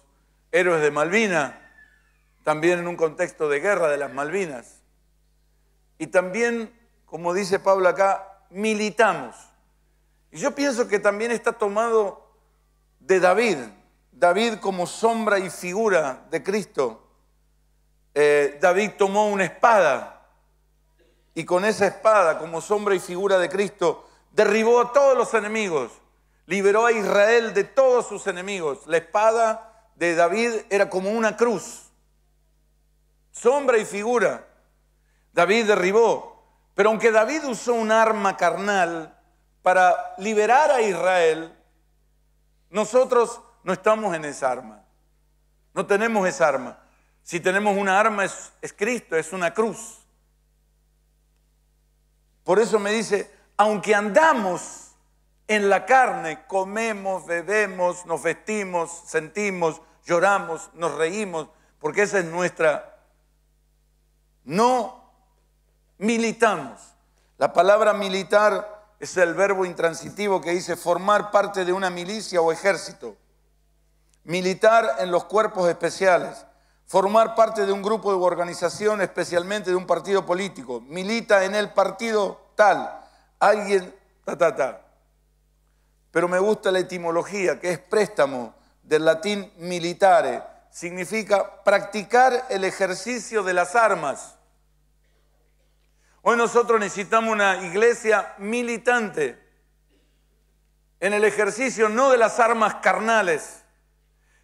héroes de Malvina, también en un contexto de guerra de las Malvinas. Y también, como dice Pablo acá, militamos. Y yo pienso que también está tomado de David, David como sombra y figura de Cristo. Eh, David tomó una espada y con esa espada como sombra y figura de Cristo derribó a todos los enemigos liberó a Israel de todos sus enemigos. La espada de David era como una cruz, sombra y figura. David derribó, pero aunque David usó un arma carnal para liberar a Israel, nosotros no estamos en esa arma, no tenemos esa arma. Si tenemos una arma es, Cristo, es una cruz. Por eso me dice, aunque andamos en la carne comemos, bebemos, nos vestimos, sentimos, lloramos, nos reímos, porque esa es nuestra... No militamos. La palabra militar es el verbo intransitivo que dice formar parte de una milicia o ejército. Militar en los cuerpos especiales. Formar parte de un grupo de organización, especialmente de un partido político. Milita en el partido tal. Alguien, ta, ta, ta pero me gusta la etimología, que es préstamo, del latín militare, significa practicar el ejercicio de las armas. Hoy nosotros necesitamos una iglesia militante en el ejercicio no de las armas carnales,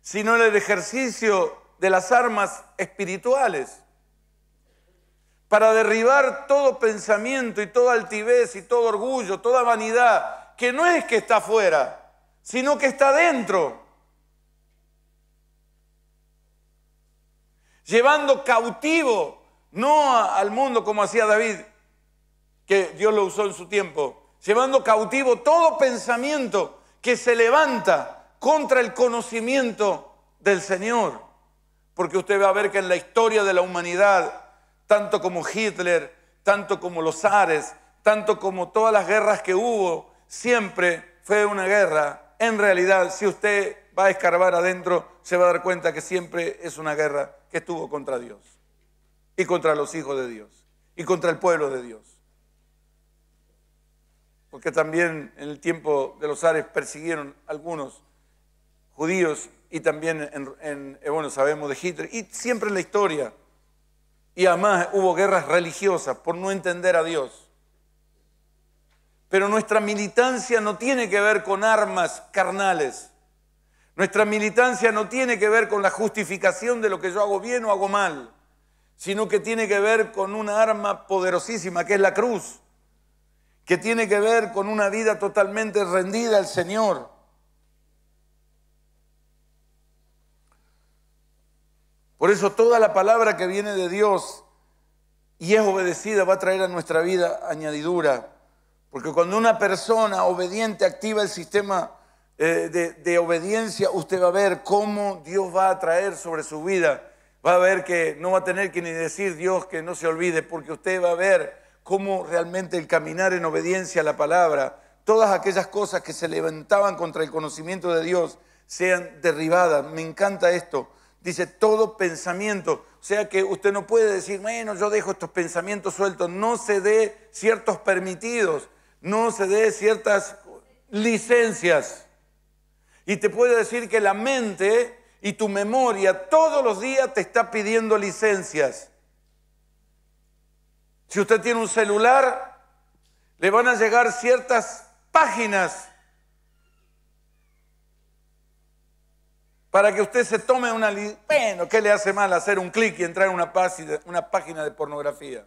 sino en el ejercicio de las armas espirituales, para derribar todo pensamiento y toda altivez y todo orgullo, toda vanidad que no es que está afuera, sino que está dentro. Llevando cautivo, no al mundo como hacía David, que Dios lo usó en su tiempo, llevando cautivo todo pensamiento que se levanta contra el conocimiento del Señor. Porque usted va a ver que en la historia de la humanidad, tanto como Hitler, tanto como los Ares, tanto como todas las guerras que hubo, siempre fue una guerra. En realidad, si usted va a escarbar adentro, se va a dar cuenta que siempre es una guerra que estuvo contra Dios y contra los hijos de Dios y contra el pueblo de Dios. Porque también en el tiempo de los Ares persiguieron algunos judíos y también, en, eh, bueno, sabemos de Hitler, y siempre en la historia. Y además hubo guerras religiosas por no entender a Dios. Pero nuestra militancia no tiene que ver con armas carnales. Nuestra militancia no tiene que ver con la justificación de lo que yo hago bien o hago mal, sino que tiene que ver con una arma poderosísima, que es la cruz, que tiene que ver con una vida totalmente rendida al Señor. Por eso toda la palabra que viene de Dios y es obedecida va a traer a nuestra vida añadidura. Porque cuando una persona obediente activa el sistema eh, de, obediencia, usted va a ver cómo Dios va a traer sobre su vida. Va a ver que no va a tener que ni decir Dios que no se olvide, porque usted va a ver cómo realmente el caminar en obediencia a la palabra, todas aquellas cosas que se levantaban contra el conocimiento de Dios, sean derribadas. Me encanta esto. Dice todo pensamiento. O sea que usted no puede decir, bueno, yo dejo estos pensamientos sueltos. No se dé ciertos permitidos no se dé ciertas licencias. Y te puedo decir que la mente y tu memoria todos los días te está pidiendo licencias. Si usted tiene un celular, le van a llegar ciertas páginas para que usted se tome una... Bueno, ¿qué le hace mal hacer un clic y entrar en una página de pornografía?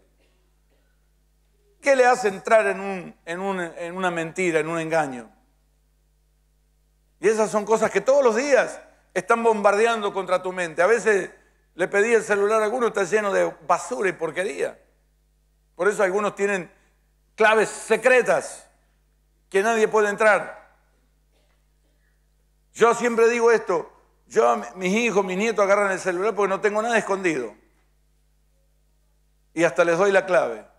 ¿Qué le hace entrar en, una mentira, en un engaño? Y esas son cosas que todos los días están bombardeando contra tu mente. A veces le pedí el celular a alguno, está lleno de basura y porquería. Por eso algunos tienen claves secretas que nadie puede entrar. Yo siempre digo esto, yo mis hijos, mis nietos agarran el celular porque no tengo nada escondido. Y hasta les doy la clave.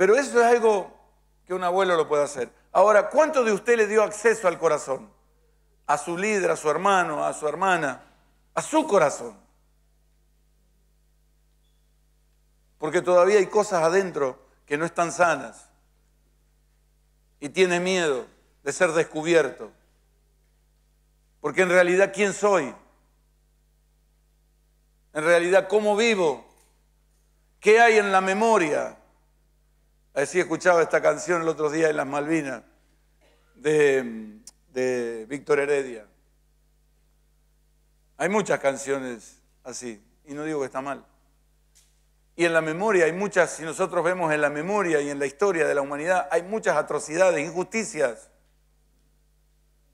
Pero eso es algo que un abuelo lo puede hacer. Ahora, ¿cuánto de usted le dio acceso al corazón? A su líder, a su hermano, a su hermana, a su corazón. Porque todavía hay cosas adentro que no están sanas. Y tiene miedo de ser descubierto. Porque en realidad, ¿quién soy? En realidad, ¿cómo vivo? ¿Qué hay en la memoria? Así escuchaba esta canción el otro día en las Malvinas de, Víctor Heredia. Hay muchas canciones así, y no digo que está mal. Y en la memoria hay muchas, si nosotros vemos en la memoria y en la historia de la humanidad, hay muchas atrocidades, injusticias.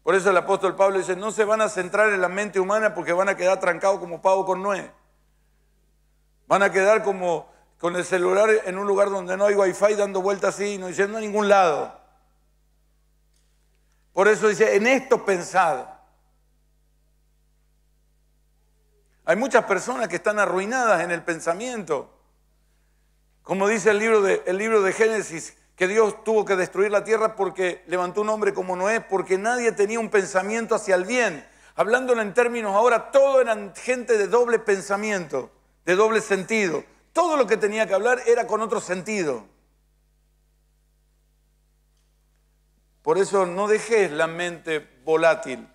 Por eso el apóstol Pablo dice, no se van a centrar en la mente humana porque van a quedar trancados como pavo con nuez. Van a quedar como con el celular en un lugar donde no hay wifi dando vueltas así y no yendo a ningún lado. Por eso dice, en esto pensad. Hay muchas personas que están arruinadas en el pensamiento. Como dice el libro de, Génesis, que Dios tuvo que destruir la tierra porque levantó un hombre como Noé, porque nadie tenía un pensamiento hacia el bien. Hablándolo en términos ahora, todo eran gente de doble pensamiento, de doble sentido. Todo lo que tenía que hablar era con otro sentido. Por eso no dejes la mente volátil.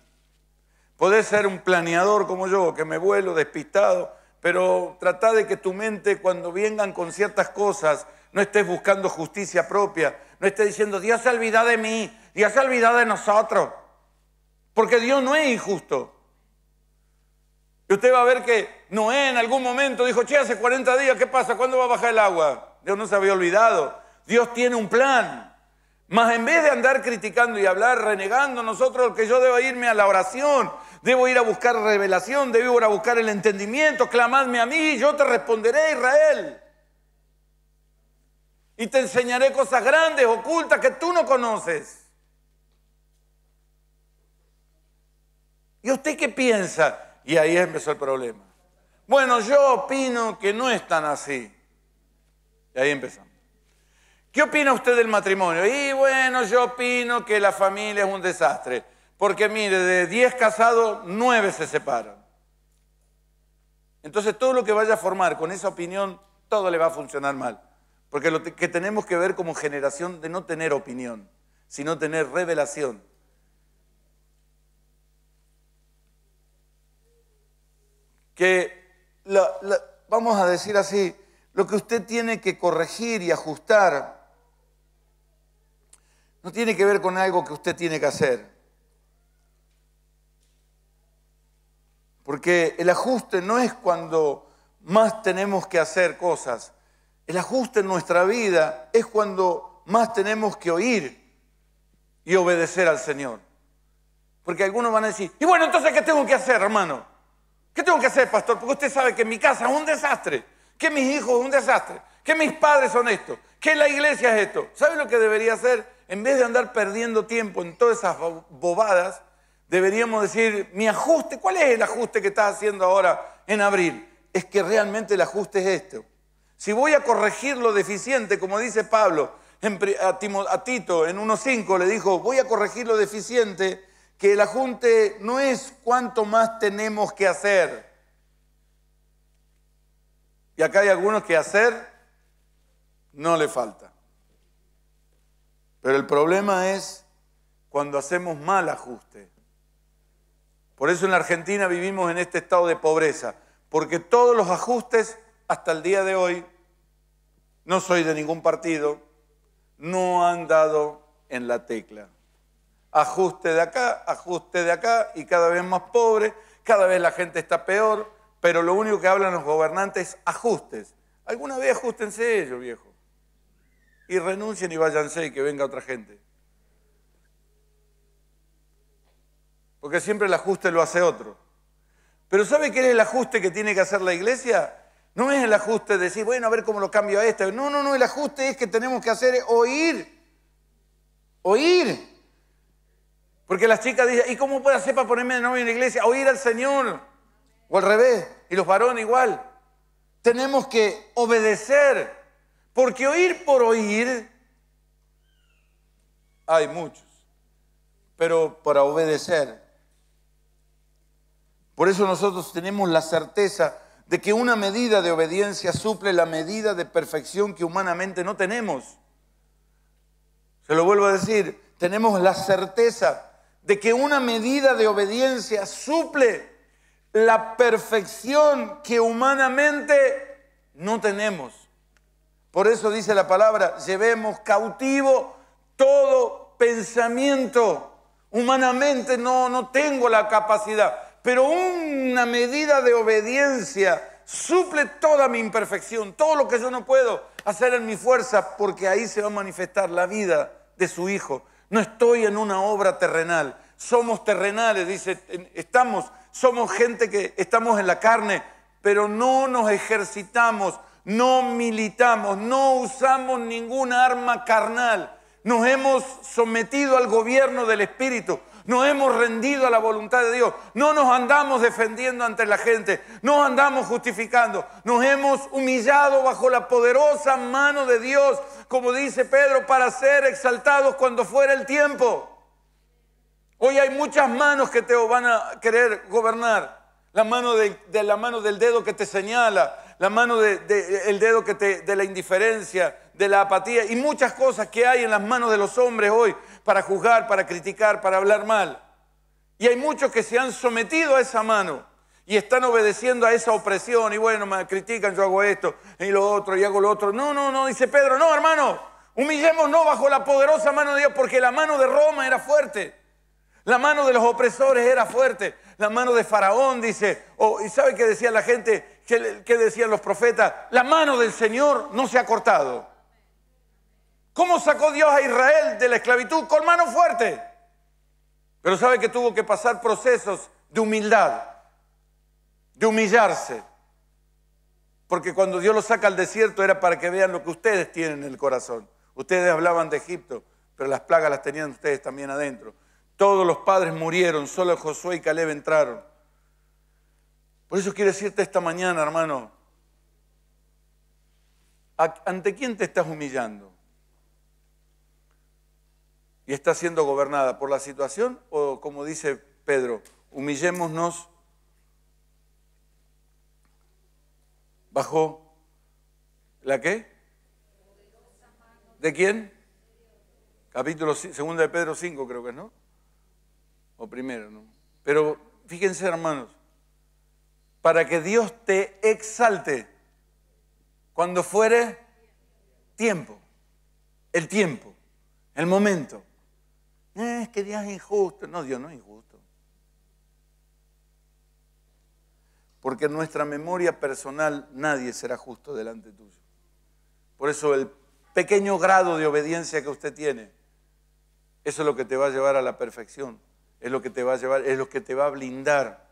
Podés ser un planeador como yo, que me vuelo despistado, pero trata de que tu mente cuando vengan con ciertas cosas no estés buscando justicia propia, no estés diciendo, Dios se olvida de mí, Dios se olvida de nosotros, porque Dios no es injusto. Y usted va a ver que Noé en algún momento dijo, che, hace 40 días, ¿qué pasa? ¿Cuándo va a bajar el agua? Dios no se había olvidado. Dios tiene un plan. Más en vez de andar criticando y hablar, renegando, nosotros que yo debo irme a la oración, debo ir a buscar revelación, debo ir a buscar el entendimiento, clamadme a mí, y yo te responderé, Israel. Y te enseñaré cosas grandes, ocultas, que tú no conoces. ¿Y usted qué piensa? Y ahí empezó el problema. Bueno, yo opino que no es tan así. Y ahí empezamos. ¿Qué opina usted del matrimonio? Y bueno, yo opino que la familia es un desastre. Porque mire, de 10 casados, 9 se separan. Entonces todo lo que vaya a formar con esa opinión, todo le va a funcionar mal. Porque lo que tenemos que ver como generación de no tener opinión, sino tener revelación. Que vamos a decir así, lo que usted tiene que corregir y ajustar no tiene que ver con algo que usted tiene que hacer. Porque el ajuste no es cuando más tenemos que hacer cosas. El ajuste en nuestra vida es cuando más tenemos que oír y obedecer al Señor. Porque algunos van a decir, y bueno, entonces, ¿qué tengo que hacer, hermano? ¿Qué tengo que hacer, pastor? Porque usted sabe que mi casa es un desastre, que mis hijos es un desastre, que mis padres son esto, que la iglesia es esto. ¿Sabe lo que debería hacer? En vez de andar perdiendo tiempo en todas esas bobadas, deberíamos decir, mi ajuste, ¿cuál es el ajuste que estás haciendo ahora en abril? Es que realmente el ajuste es esto. Si voy a corregir lo deficiente, como dice Pablo a, Tito en 1.5, le dijo, voy a corregir lo deficiente, que el ajunte no es cuánto más tenemos que hacer. Y acá hay algunos que hacer no le falta. Pero el problema es cuando hacemos mal ajuste. Por eso en la Argentina vivimos en este estado de pobreza, porque todos los ajustes hasta el día de hoy, no soy de ningún partido, no han dado en la tecla ajuste de acá, ajuste de acá y cada vez más pobre, cada vez la gente está peor, pero lo único que hablan los gobernantes es ajustes. Alguna vez ajustense ellos, viejo. Y renuncien y váyanse y que venga otra gente. Porque siempre el ajuste lo hace otro. Pero ¿sabe qué es el ajuste que tiene que hacer la iglesia? No es el ajuste de decir, bueno, a ver cómo lo cambio a este. No, no, no, el ajuste es que tenemos que hacer oír. Oír. Porque las chicas dicen, ¿y cómo puedo hacer para ponerme de nuevo en la iglesia? Oír al Señor. O al revés. Y los varones igual. Tenemos que obedecer. Porque oír por oír hay muchos. Pero para obedecer. Por eso nosotros tenemos la certeza de que una medida de obediencia suple la medida de perfección que humanamente no tenemos. Se lo vuelvo a decir, tenemos la certeza de que una medida de obediencia suple la perfección que humanamente no tenemos. Por eso dice la palabra, llevemos cautivo todo pensamiento. Humanamente no, no tengo la capacidad, pero una medida de obediencia suple toda mi imperfección, todo lo que yo no puedo hacer en mi fuerza, porque ahí se va a manifestar la vida de su Hijo, no estoy en una obra terrenal. Somos terrenales, dice, estamos, somos gente que estamos en la carne, pero no nos ejercitamos, no militamos, no usamos ninguna arma carnal. Nos hemos sometido al gobierno del Espíritu. Nos hemos rendido a la voluntad de Dios. No nos andamos defendiendo ante la gente. No andamos justificando. Nos hemos humillado bajo la poderosa mano de Dios como dice Pedro, para ser exaltados cuando fuera el tiempo. Hoy hay muchas manos que te van a querer gobernar. La mano, de, la mano del dedo que te señala, la mano del dedo que te, de la indiferencia, de la apatía y muchas cosas que hay en las manos de los hombres hoy para juzgar, para criticar, para hablar mal. Y hay muchos que se han sometido a esa mano y están obedeciendo a esa opresión y bueno, me critican, yo hago esto y lo otro y hago lo otro. No, no, no, dice Pedro, no, hermano, humillemos no bajo la poderosa mano de Dios porque la mano de Roma era fuerte. La mano de los opresores era fuerte. La mano de Faraón, dice. Oh, ¿Y sabe qué decía la gente? que decían los profetas? La mano del Señor no se ha cortado. ¿Cómo sacó Dios a Israel de la esclavitud? Con mano fuerte. Pero sabe que tuvo que pasar procesos de humildad de humillarse. Porque cuando Dios los saca al desierto era para que vean lo que ustedes tienen en el corazón. Ustedes hablaban de Egipto, pero las plagas las tenían ustedes también adentro. Todos los padres murieron, solo Josué y Caleb entraron. Por eso quiero decirte esta mañana, hermano, ¿ante quién te estás humillando? ¿Y estás siendo gobernada por la situación o, como dice Pedro, humillémonos bajo la qué? ¿De quién? Capítulo 2 de Pedro 5 creo que es, ¿no? O primero, ¿no? Pero fíjense hermanos, para que Dios te exalte cuando fuere tiempo, el tiempo, el momento. Eh, es que Dios es injusto. No, Dios no es injusto. porque en nuestra memoria personal nadie será justo delante tuyo. Por eso el pequeño grado de obediencia que usted tiene, eso es lo que te va a llevar a la perfección, es lo que te va a llevar, es lo que te va a blindar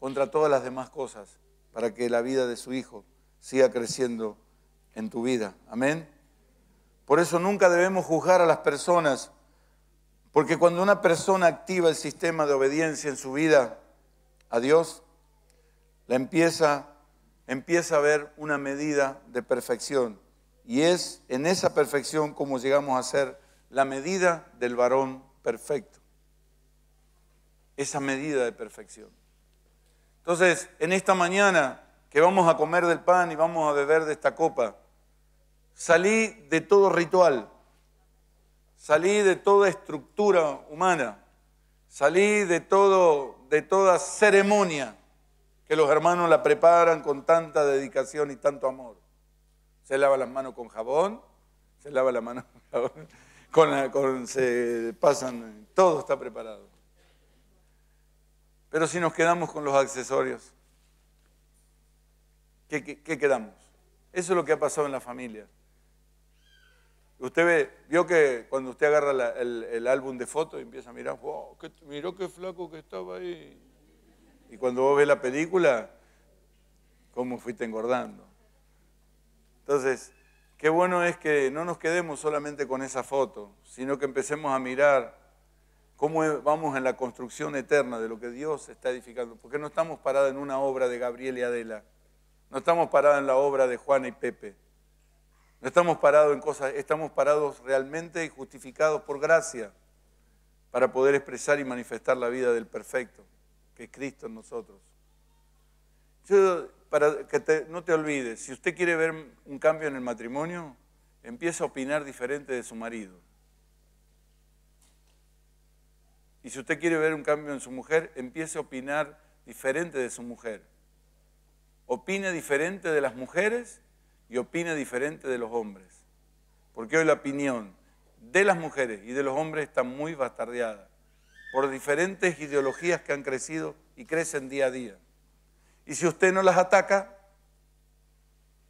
contra todas las demás cosas para que la vida de su hijo siga creciendo en tu vida. Amén. Por eso nunca debemos juzgar a las personas, porque cuando una persona activa el sistema de obediencia en su vida a Dios, empieza, empieza a ver una medida de perfección. Y es en esa perfección como llegamos a ser la medida del varón perfecto. Esa medida de perfección. Entonces, en esta mañana que vamos a comer del pan y vamos a beber de esta copa, salí de todo ritual, salí de toda estructura humana, salí de, todo, de toda ceremonia que los hermanos la preparan con tanta dedicación y tanto amor. Se lava las manos con jabón, se lava la mano con jabón, se pasan, todo está preparado. Pero si nos quedamos con los accesorios, ¿qué, quedamos? Eso es lo que ha pasado en la familia. Usted ve, vio que cuando usted agarra el, álbum de fotos y empieza a mirar, miró qué flaco que estaba ahí. Y cuando vos ves la película, cómo fuiste engordando. Entonces, qué bueno es que no nos quedemos solamente con esa foto, sino que empecemos a mirar cómo e-, vamos en la construcción eterna de lo que Dios está edificando. Porque no estamos parados en una obra de Gabriel y Adela, no estamos parados en la obra de Juana y Pepe, no estamos parados en cosas, estamos parados realmente y justificados por gracia para poder expresar y manifestar la vida del perfecto que Cristo en nosotros. para que no te olvides, si usted quiere ver un cambio en el matrimonio, empieza a opinar diferente de su marido. Y si usted quiere ver un cambio en su mujer, empiece a opinar diferente de su mujer. Opine diferente de las mujeres y opine diferente de los hombres. Porque hoy la opinión de las mujeres y de los hombres está muy bastardeada por diferentes ideologías que han crecido y crecen día a día. Y si usted no las ataca,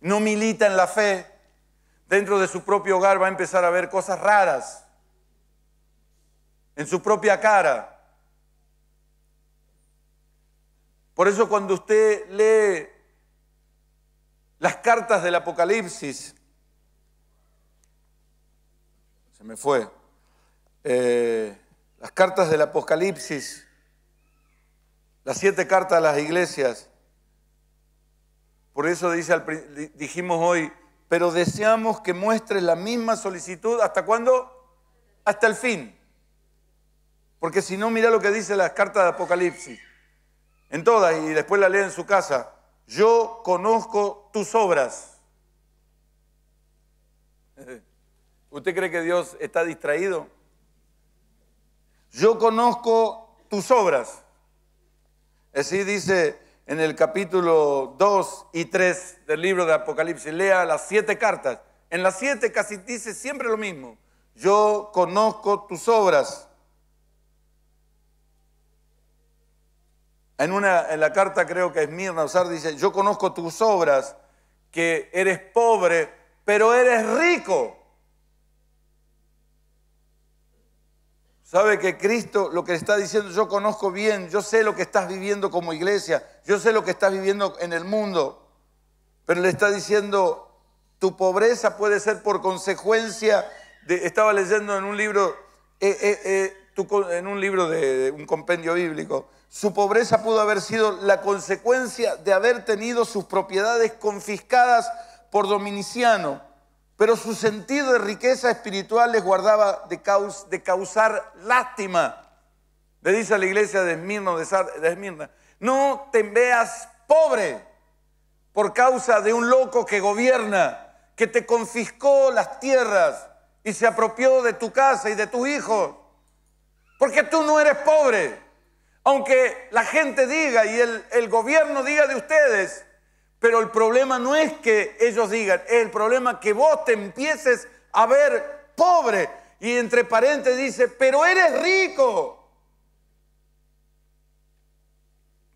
no milita en la fe, dentro de su propio hogar va a empezar a ver cosas raras, en su propia cara. Por eso cuando usted lee las cartas del Apocalipsis, se me fue, eh, las cartas del Apocalipsis, las siete cartas a las iglesias. Por eso dijimos hoy, pero deseamos que muestres la misma solicitud hasta cuándo? Hasta el fin. Porque si no, mira lo que dice las cartas de Apocalipsis. En todas, y después la lee en su casa. Yo conozco tus obras. ¿Usted cree que Dios está distraído? yo conozco tus obras. Así dice en el capítulo 2 y 3 del libro de Apocalipsis. Lea las siete cartas. En las siete casi dice siempre lo mismo. Yo conozco tus obras. En, una, en la carta creo que es Mirna Usar, dice, yo conozco tus obras, que eres pobre, pero eres rico. Sabe que Cristo lo que está diciendo, yo conozco bien, yo sé lo que estás viviendo como iglesia, yo sé lo que estás viviendo en el mundo, pero le está diciendo, tu pobreza puede ser por consecuencia de, estaba leyendo en un libro, eh, eh, eh, en un libro de, de un compendio bíblico, su pobreza pudo haber sido la consecuencia de haber tenido sus propiedades confiscadas por Dominiciano pero su sentido de riqueza espiritual les guardaba de, causar lástima. Le dice a la iglesia de Esmirna, no te veas pobre por causa de un loco que gobierna, que te confiscó las tierras y se apropió de tu casa y de tus hijos. Porque tú no eres pobre. Aunque la gente diga y el gobierno diga de ustedes, pero el problema no es que ellos digan, es el problema que vos te empieces a ver pobre. Y entre paréntesis dice, pero eres rico.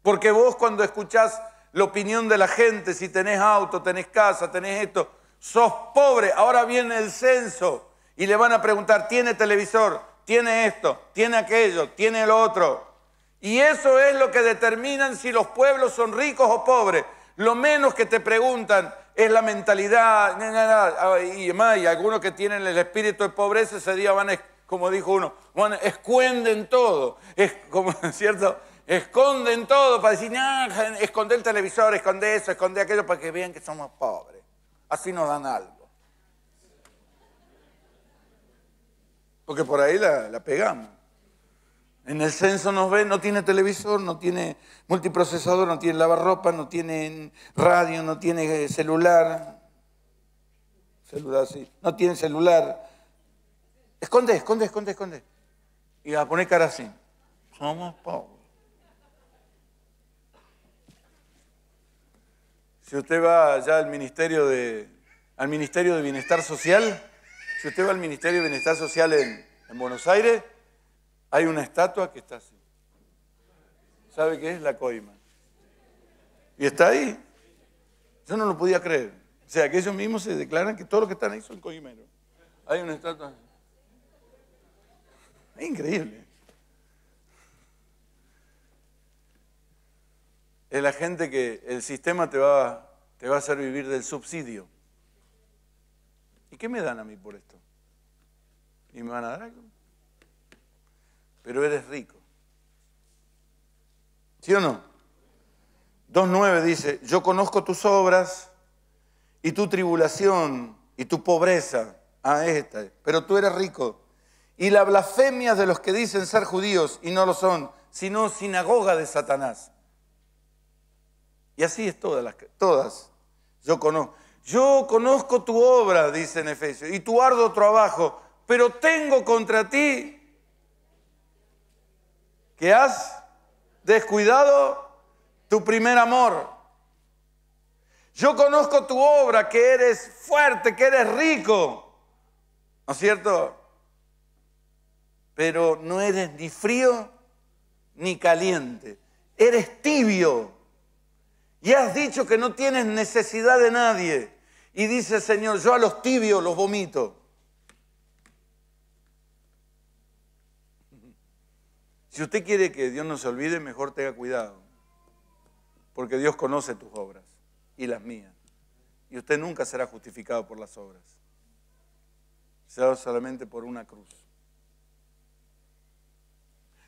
Porque vos cuando escuchás la opinión de la gente, si tenés auto, tenés casa, tenés esto, sos pobre. Ahora viene el censo y le van a preguntar, ¿tiene televisor? ¿Tiene esto? ¿Tiene aquello? ¿Tiene lo otro? Y eso es lo que determinan si los pueblos son ricos o pobres. Lo menos que te preguntan es la mentalidad. Ah, y algunos que tienen el espíritu de pobreza ese día van, como dijo uno, bueno esconden todo. Es como, ¿cierto? Esconden todo para decir, ah, esconde el televisor, esconde eso, esconde aquello, para que vean que somos pobres. Así nos dan algo. Porque por ahí la pegamos. En el censo nos ve, no tiene televisor, no tiene multiprocesador, no tiene lavarropa, no tiene radio, no tiene eh, celular. Celular, sí. No tiene celular. Esconde, esconde, esconde, esconde. Y a poner cara así. Somos pocos. Si usted va ya al Ministerio de, al Ministerio de Bienestar Social, si usted va al Ministerio de Bienestar Social en Buenos Aires, hay una estatua que está así. ¿Sabe qué es la coima? Y está ahí. Yo no lo podía creer. O sea, que ellos mismos se declaran que todos los que están ahí son coimeros. Hay una estatua. Es increíble. Es la gente que el sistema te va, te va a hacer vivir del subsidio. ¿Y qué me dan a mí por esto? ¿Y me van a dar algo? pero eres rico. ¿Sí o no? 2.9 dice, yo conozco tus obras y tu tribulación y tu pobreza. Ah, esta, pero tú eres rico. Y la blasfemia de los que dicen ser judíos y no lo son, sino sinagoga de Satanás. Y así es todas las todas. Yo conozco, yo conozco tu obra, dice en Efesios, y tu arduo trabajo, pero tengo contra ti que has descuidado tu primer amor. Yo conozco tu obra, que eres fuerte, que eres rico, ¿no es cierto? Pero no eres ni frío ni caliente, eres tibio. Y has dicho que no tienes necesidad de nadie. Y dice, Señor, yo a los tibios los vomito. Si usted quiere que Dios no se olvide, mejor tenga cuidado, porque Dios conoce tus obras y las mías, y usted nunca será justificado por las obras, será solamente por una cruz.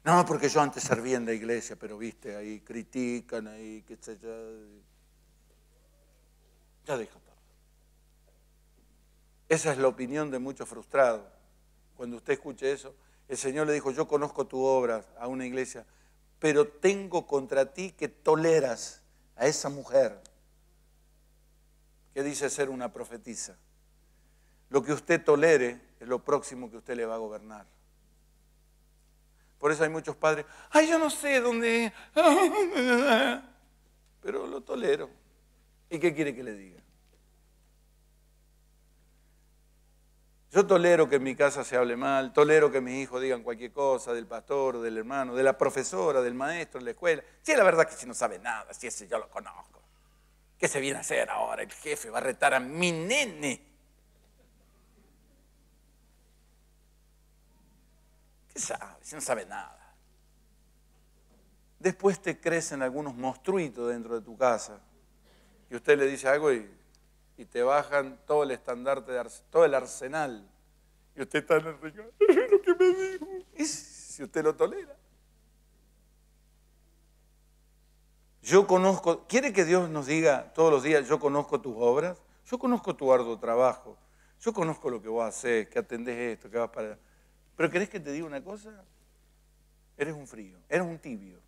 No, porque yo antes servía en la iglesia, pero viste, ahí critican, ahí, que se ya. Ya deja todo. Esa es la opinión de muchos frustrados. Cuando usted escuche eso, el Señor le dijo, yo conozco tu obra a una iglesia, pero tengo contra ti que toleras a esa mujer que dice ser una profetisa. Lo que usted tolere es lo próximo que usted le va a gobernar. Por eso hay muchos padres, ay, yo no sé dónde, pero lo tolero. ¿Y qué quiere que le diga? Yo tolero que en mi casa se hable mal, tolero que mis hijos digan cualquier cosa del pastor, del hermano, de la profesora, del maestro en la escuela. Si es la verdad que si no sabe nada, si ese yo lo conozco. ¿Qué se viene a hacer ahora? El jefe va a retar a mi nene. ¿Qué sabe? Si no sabe nada. Después te crecen algunos monstruitos dentro de tu casa. Y usted le dice algo y y te bajan todo el estandarte, de todo el arsenal. Y usted está en el lo que me dijo. Y si usted lo tolera. Yo conozco, ¿quiere que Dios nos diga todos los días, yo conozco tus obras? Yo conozco tu arduo trabajo. Yo conozco lo que vos haces, que atendés esto, que vas para Pero ¿querés que te diga una cosa? Eres un frío, eres un tibio.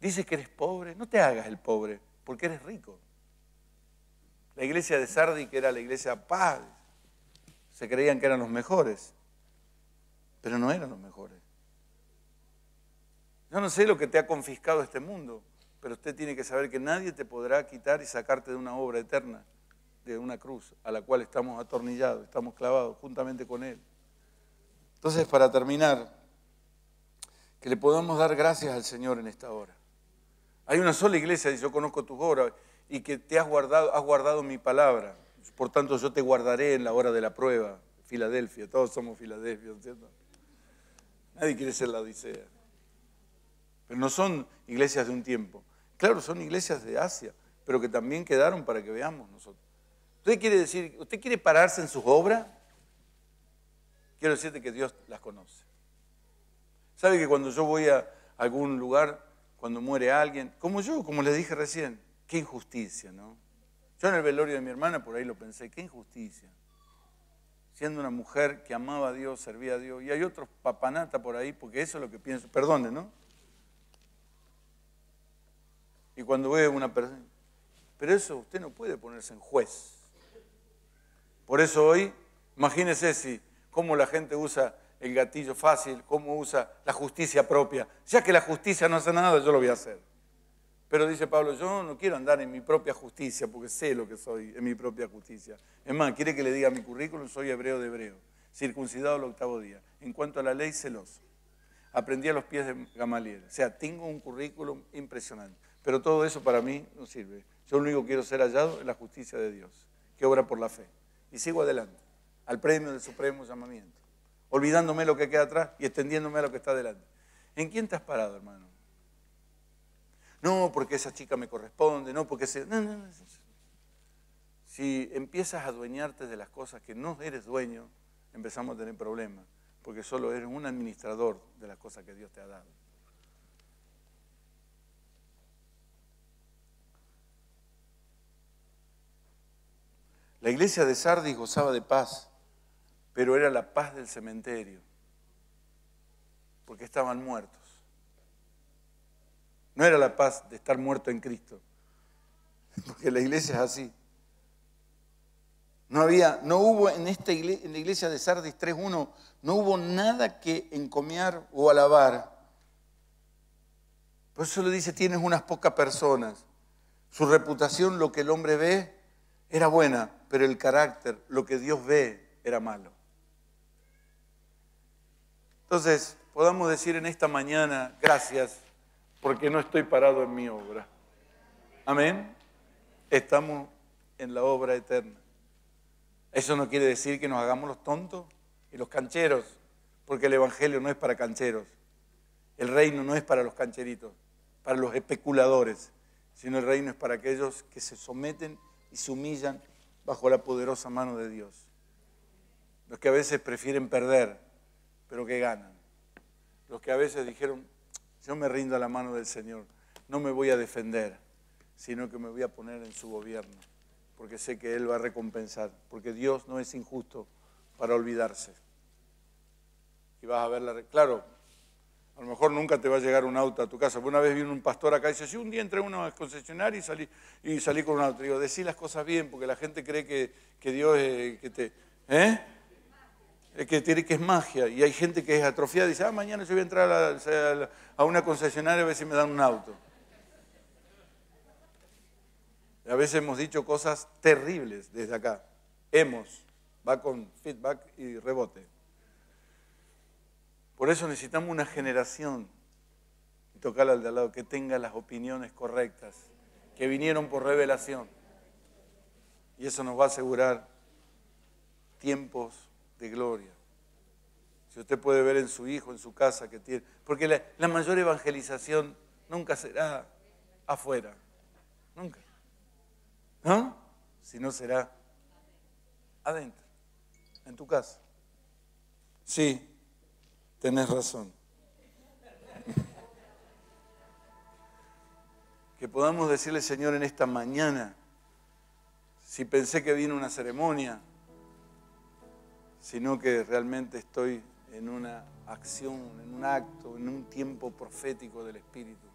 Dices que eres pobre, no te hagas el pobre, porque eres rico. La iglesia de Sardi, que era la iglesia paz, se creían que eran los mejores, pero no eran los mejores. Yo no sé lo que te ha confiscado este mundo, pero usted tiene que saber que nadie te podrá quitar y sacarte de una obra eterna, de una cruz a la cual estamos atornillados, estamos clavados juntamente con Él. Entonces, para terminar, que le podamos dar gracias al Señor en esta hora. Hay una sola iglesia, y yo conozco tus obras, y que te has guardado, has guardado mi palabra. Por tanto, yo te guardaré en la hora de la prueba. Filadelfia, todos somos Filadelfia, ¿cierto? Nadie quiere ser la Odisea. Pero no son iglesias de un tiempo. Claro, son iglesias de Asia, pero que también quedaron para que veamos nosotros. ¿Usted quiere decir, usted quiere pararse en sus obras? Quiero decirte que Dios las conoce. ¿Sabe que cuando yo voy a algún lugar, cuando muere alguien, como yo, como les dije recién, Qué injusticia, ¿no? Yo en el velorio de mi hermana por ahí lo pensé, qué injusticia. Siendo una mujer que amaba a Dios, servía a Dios, y hay otros papanatas por ahí, porque eso es lo que pienso, perdone, ¿no? Y cuando ve una persona, pero eso usted no puede ponerse en juez. Por eso hoy, imagínese si cómo la gente usa el gatillo fácil, cómo usa la justicia propia. Ya que la justicia no hace nada, yo lo voy a hacer. Pero dice Pablo, yo no quiero andar en mi propia justicia, porque sé lo que soy en mi propia justicia. Es más, quiere que le diga mi currículum, soy hebreo de hebreo, circuncidado el octavo día. En cuanto a la ley, celoso. Aprendí a los pies de Gamaliel. O sea, tengo un currículum impresionante. Pero todo eso para mí no sirve. Yo lo único que quiero ser hallado es la justicia de Dios, que obra por la fe. Y sigo adelante, al premio del supremo llamamiento, olvidándome lo que queda atrás y extendiéndome a lo que está adelante. ¿En quién te has parado, hermano? no, porque esa chica me corresponde, no, porque ese... No, no, Si empiezas a adueñarte de las cosas que no eres dueño, empezamos a tener problemas, porque solo eres un administrador de las cosas que Dios te ha dado. La iglesia de Sardis gozaba de paz, pero era la paz del cementerio, porque estaban muertos. No era la paz de estar muerto en Cristo. Porque la iglesia es así. No había, no hubo en, esta iglesia, en la iglesia de Sardis 3.1, no hubo nada que encomiar o alabar. Por eso le dice, tienes unas pocas personas. Su reputación, lo que el hombre ve, era buena, pero el carácter, lo que Dios ve, era malo. Entonces, podamos decir en esta mañana, gracias porque no estoy parado en mi obra. Amén. Estamos en la obra eterna. Eso no quiere decir que nos hagamos los tontos y los cancheros, porque el Evangelio no es para cancheros. El reino no es para los cancheritos, para los especuladores, sino el reino es para aquellos que se someten y se humillan bajo la poderosa mano de Dios. Los que a veces prefieren perder, pero que ganan. Los que a veces dijeron, yo me rindo a la mano del Señor. No me voy a defender, sino que me voy a poner en su gobierno, porque sé que Él va a recompensar, porque Dios no es injusto para olvidarse. Y vas a ver la... Claro, a lo mejor nunca te va a llegar un auto a tu casa. Una vez vino un pastor acá y dice, sí, un día entré uno una concesionario y salí, y salí con un auto. digo, decí las cosas bien, porque la gente cree que, Dios que te... ¿Eh? Eh, que tiene que es magia. Y hay gente que es atrofiada y dice, ah, mañana yo voy a entrar a, una concesionaria a ver si me dan un auto. a veces hemos dicho cosas terribles desde acá. Hemos. Va con feedback y rebote. Por eso necesitamos una generación, y tocar al de al lado, que tenga las opiniones correctas, que vinieron por revelación. Y eso nos va a asegurar tiempos de gloria. Si usted puede ver en su hijo, en su casa que tiene, porque la, mayor evangelización nunca será afuera, nunca. ¿No? Si no será adentro, en tu casa. Sí, tenés razón. Que podamos decirle, Señor, en esta mañana, si pensé que vino una ceremonia, sino que realmente estoy en una acción, en un acto, en un tiempo profético del Espíritu.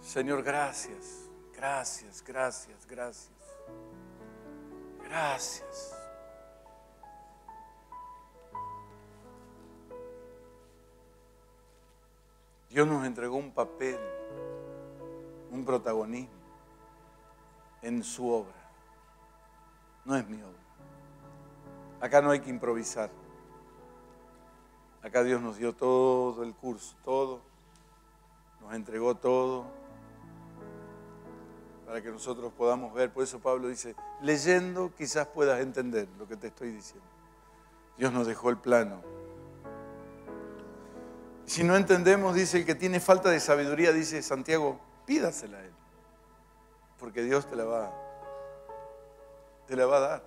Señor, gracias, gracias, gracias, gracias. Gracias. Dios nos entregó un papel, un protagonismo en su obra. No es mi obra. Acá no hay que improvisar. Acá Dios nos dio todo el curso, todo. Nos entregó todo para que nosotros podamos ver. Por eso Pablo dice, leyendo quizás puedas entender lo que te estoy diciendo. Dios nos dejó el plano. Si no entendemos, dice el que tiene falta de sabiduría, dice Santiago, pídasela a él. Porque Dios te la va, te la va a dar.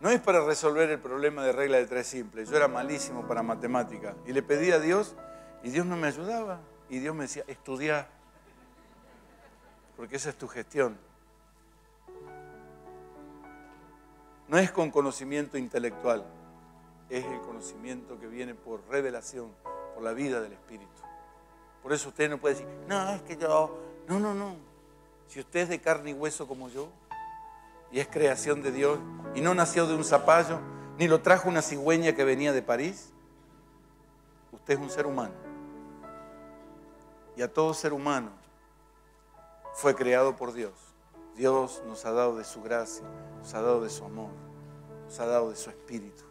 No es para resolver el problema de regla de tres simples. Yo era malísimo para matemática y le pedí a Dios y Dios no me ayudaba. Y Dios me decía, estudia, porque esa es tu gestión. No es con conocimiento intelectual, es el conocimiento que viene por revelación, por la vida del Espíritu. Por eso usted no puede decir, no, es que yo no, no, no. Si usted es de carne y hueso como yo, y es creación de Dios, y no nació de un zapallo, ni lo trajo una cigüeña que venía de París, usted es un ser humano. Y a todo ser humano fue creado por Dios. Dios nos ha dado de su gracia, nos ha dado de su amor, nos ha dado de su espíritu.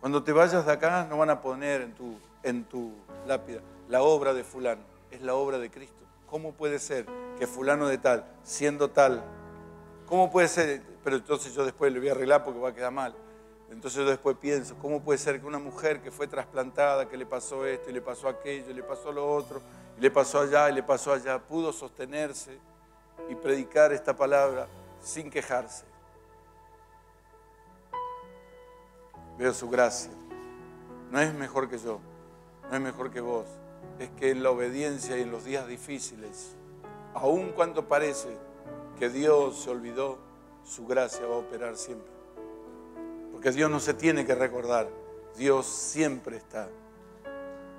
Cuando te vayas de acá no van a poner en tu, en tu lápida la obra de fulano es la obra de Cristo. ¿Cómo puede ser que fulano de tal, siendo tal, cómo puede ser, pero entonces yo después le voy a arreglar porque va a quedar mal? Entonces yo después pienso, ¿cómo puede ser que una mujer que fue trasplantada, que le pasó esto y le pasó aquello y le pasó lo otro, y le pasó allá y le pasó allá, pudo sostenerse y predicar esta palabra sin quejarse? Veo su gracia. No es mejor que yo, no es mejor que vos es que en la obediencia y en los días difíciles, aun cuando parece que Dios se olvidó, su gracia va a operar siempre. Porque Dios no se tiene que recordar, Dios siempre está.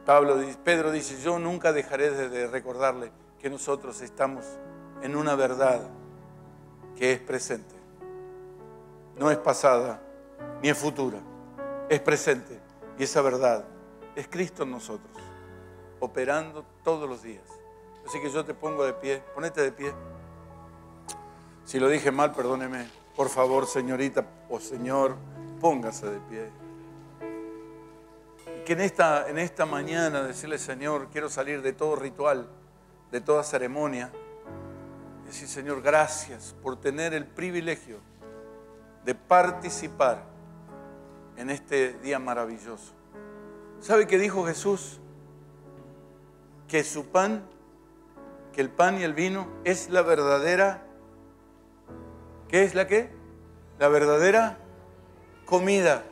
Pablo, Pedro dice, yo nunca dejaré de recordarle que nosotros estamos en una verdad que es presente. No es pasada ni es futura, es presente. Y esa verdad es Cristo en nosotros operando todos los días. Así que yo te pongo de pie, ponete de pie. Si lo dije mal, perdóneme. Por favor, señorita o señor, póngase de pie. Y que en esta, en esta mañana decirle, Señor, quiero salir de todo ritual, de toda ceremonia. decir, Señor, gracias por tener el privilegio de participar en este día maravilloso. ¿Sabe qué dijo Jesús? que su pan, que el pan y el vino es la verdadera, ¿qué es la qué? La verdadera comida.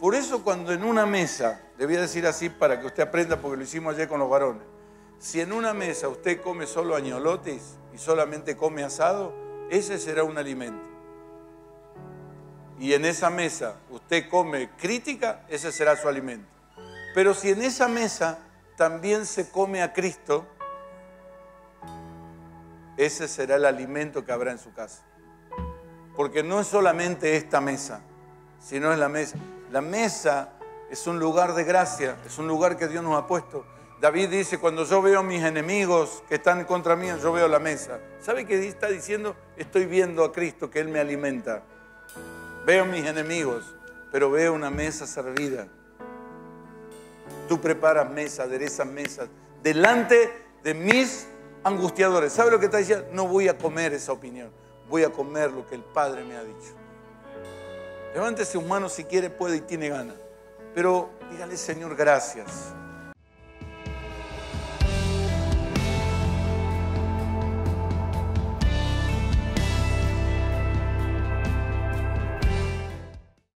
Por eso cuando en una mesa, debía decir así para que usted aprenda porque lo hicimos ayer con los varones, si en una mesa usted come solo añolotes y solamente come asado, ese será un alimento. Y en esa mesa usted come crítica, ese será su alimento. Pero si en esa mesa también se come a Cristo, ese será el alimento que habrá en su casa. Porque no es solamente esta mesa, sino es la mesa. La mesa es un lugar de gracia, es un lugar que Dios nos ha puesto. David dice, cuando yo veo a mis enemigos que están contra mí, yo veo la mesa. ¿Sabe qué está diciendo? Estoy viendo a Cristo, que Él me alimenta. Veo a mis enemigos, pero veo una mesa servida. Tú preparas mesa, aderezas mesas delante de mis angustiadores. ¿Sabe lo que está diciendo? No voy a comer esa opinión. Voy a comer lo que el Padre me ha dicho. Levántese humano, si quiere, puede y tiene ganas. Pero dígale, Señor, gracias.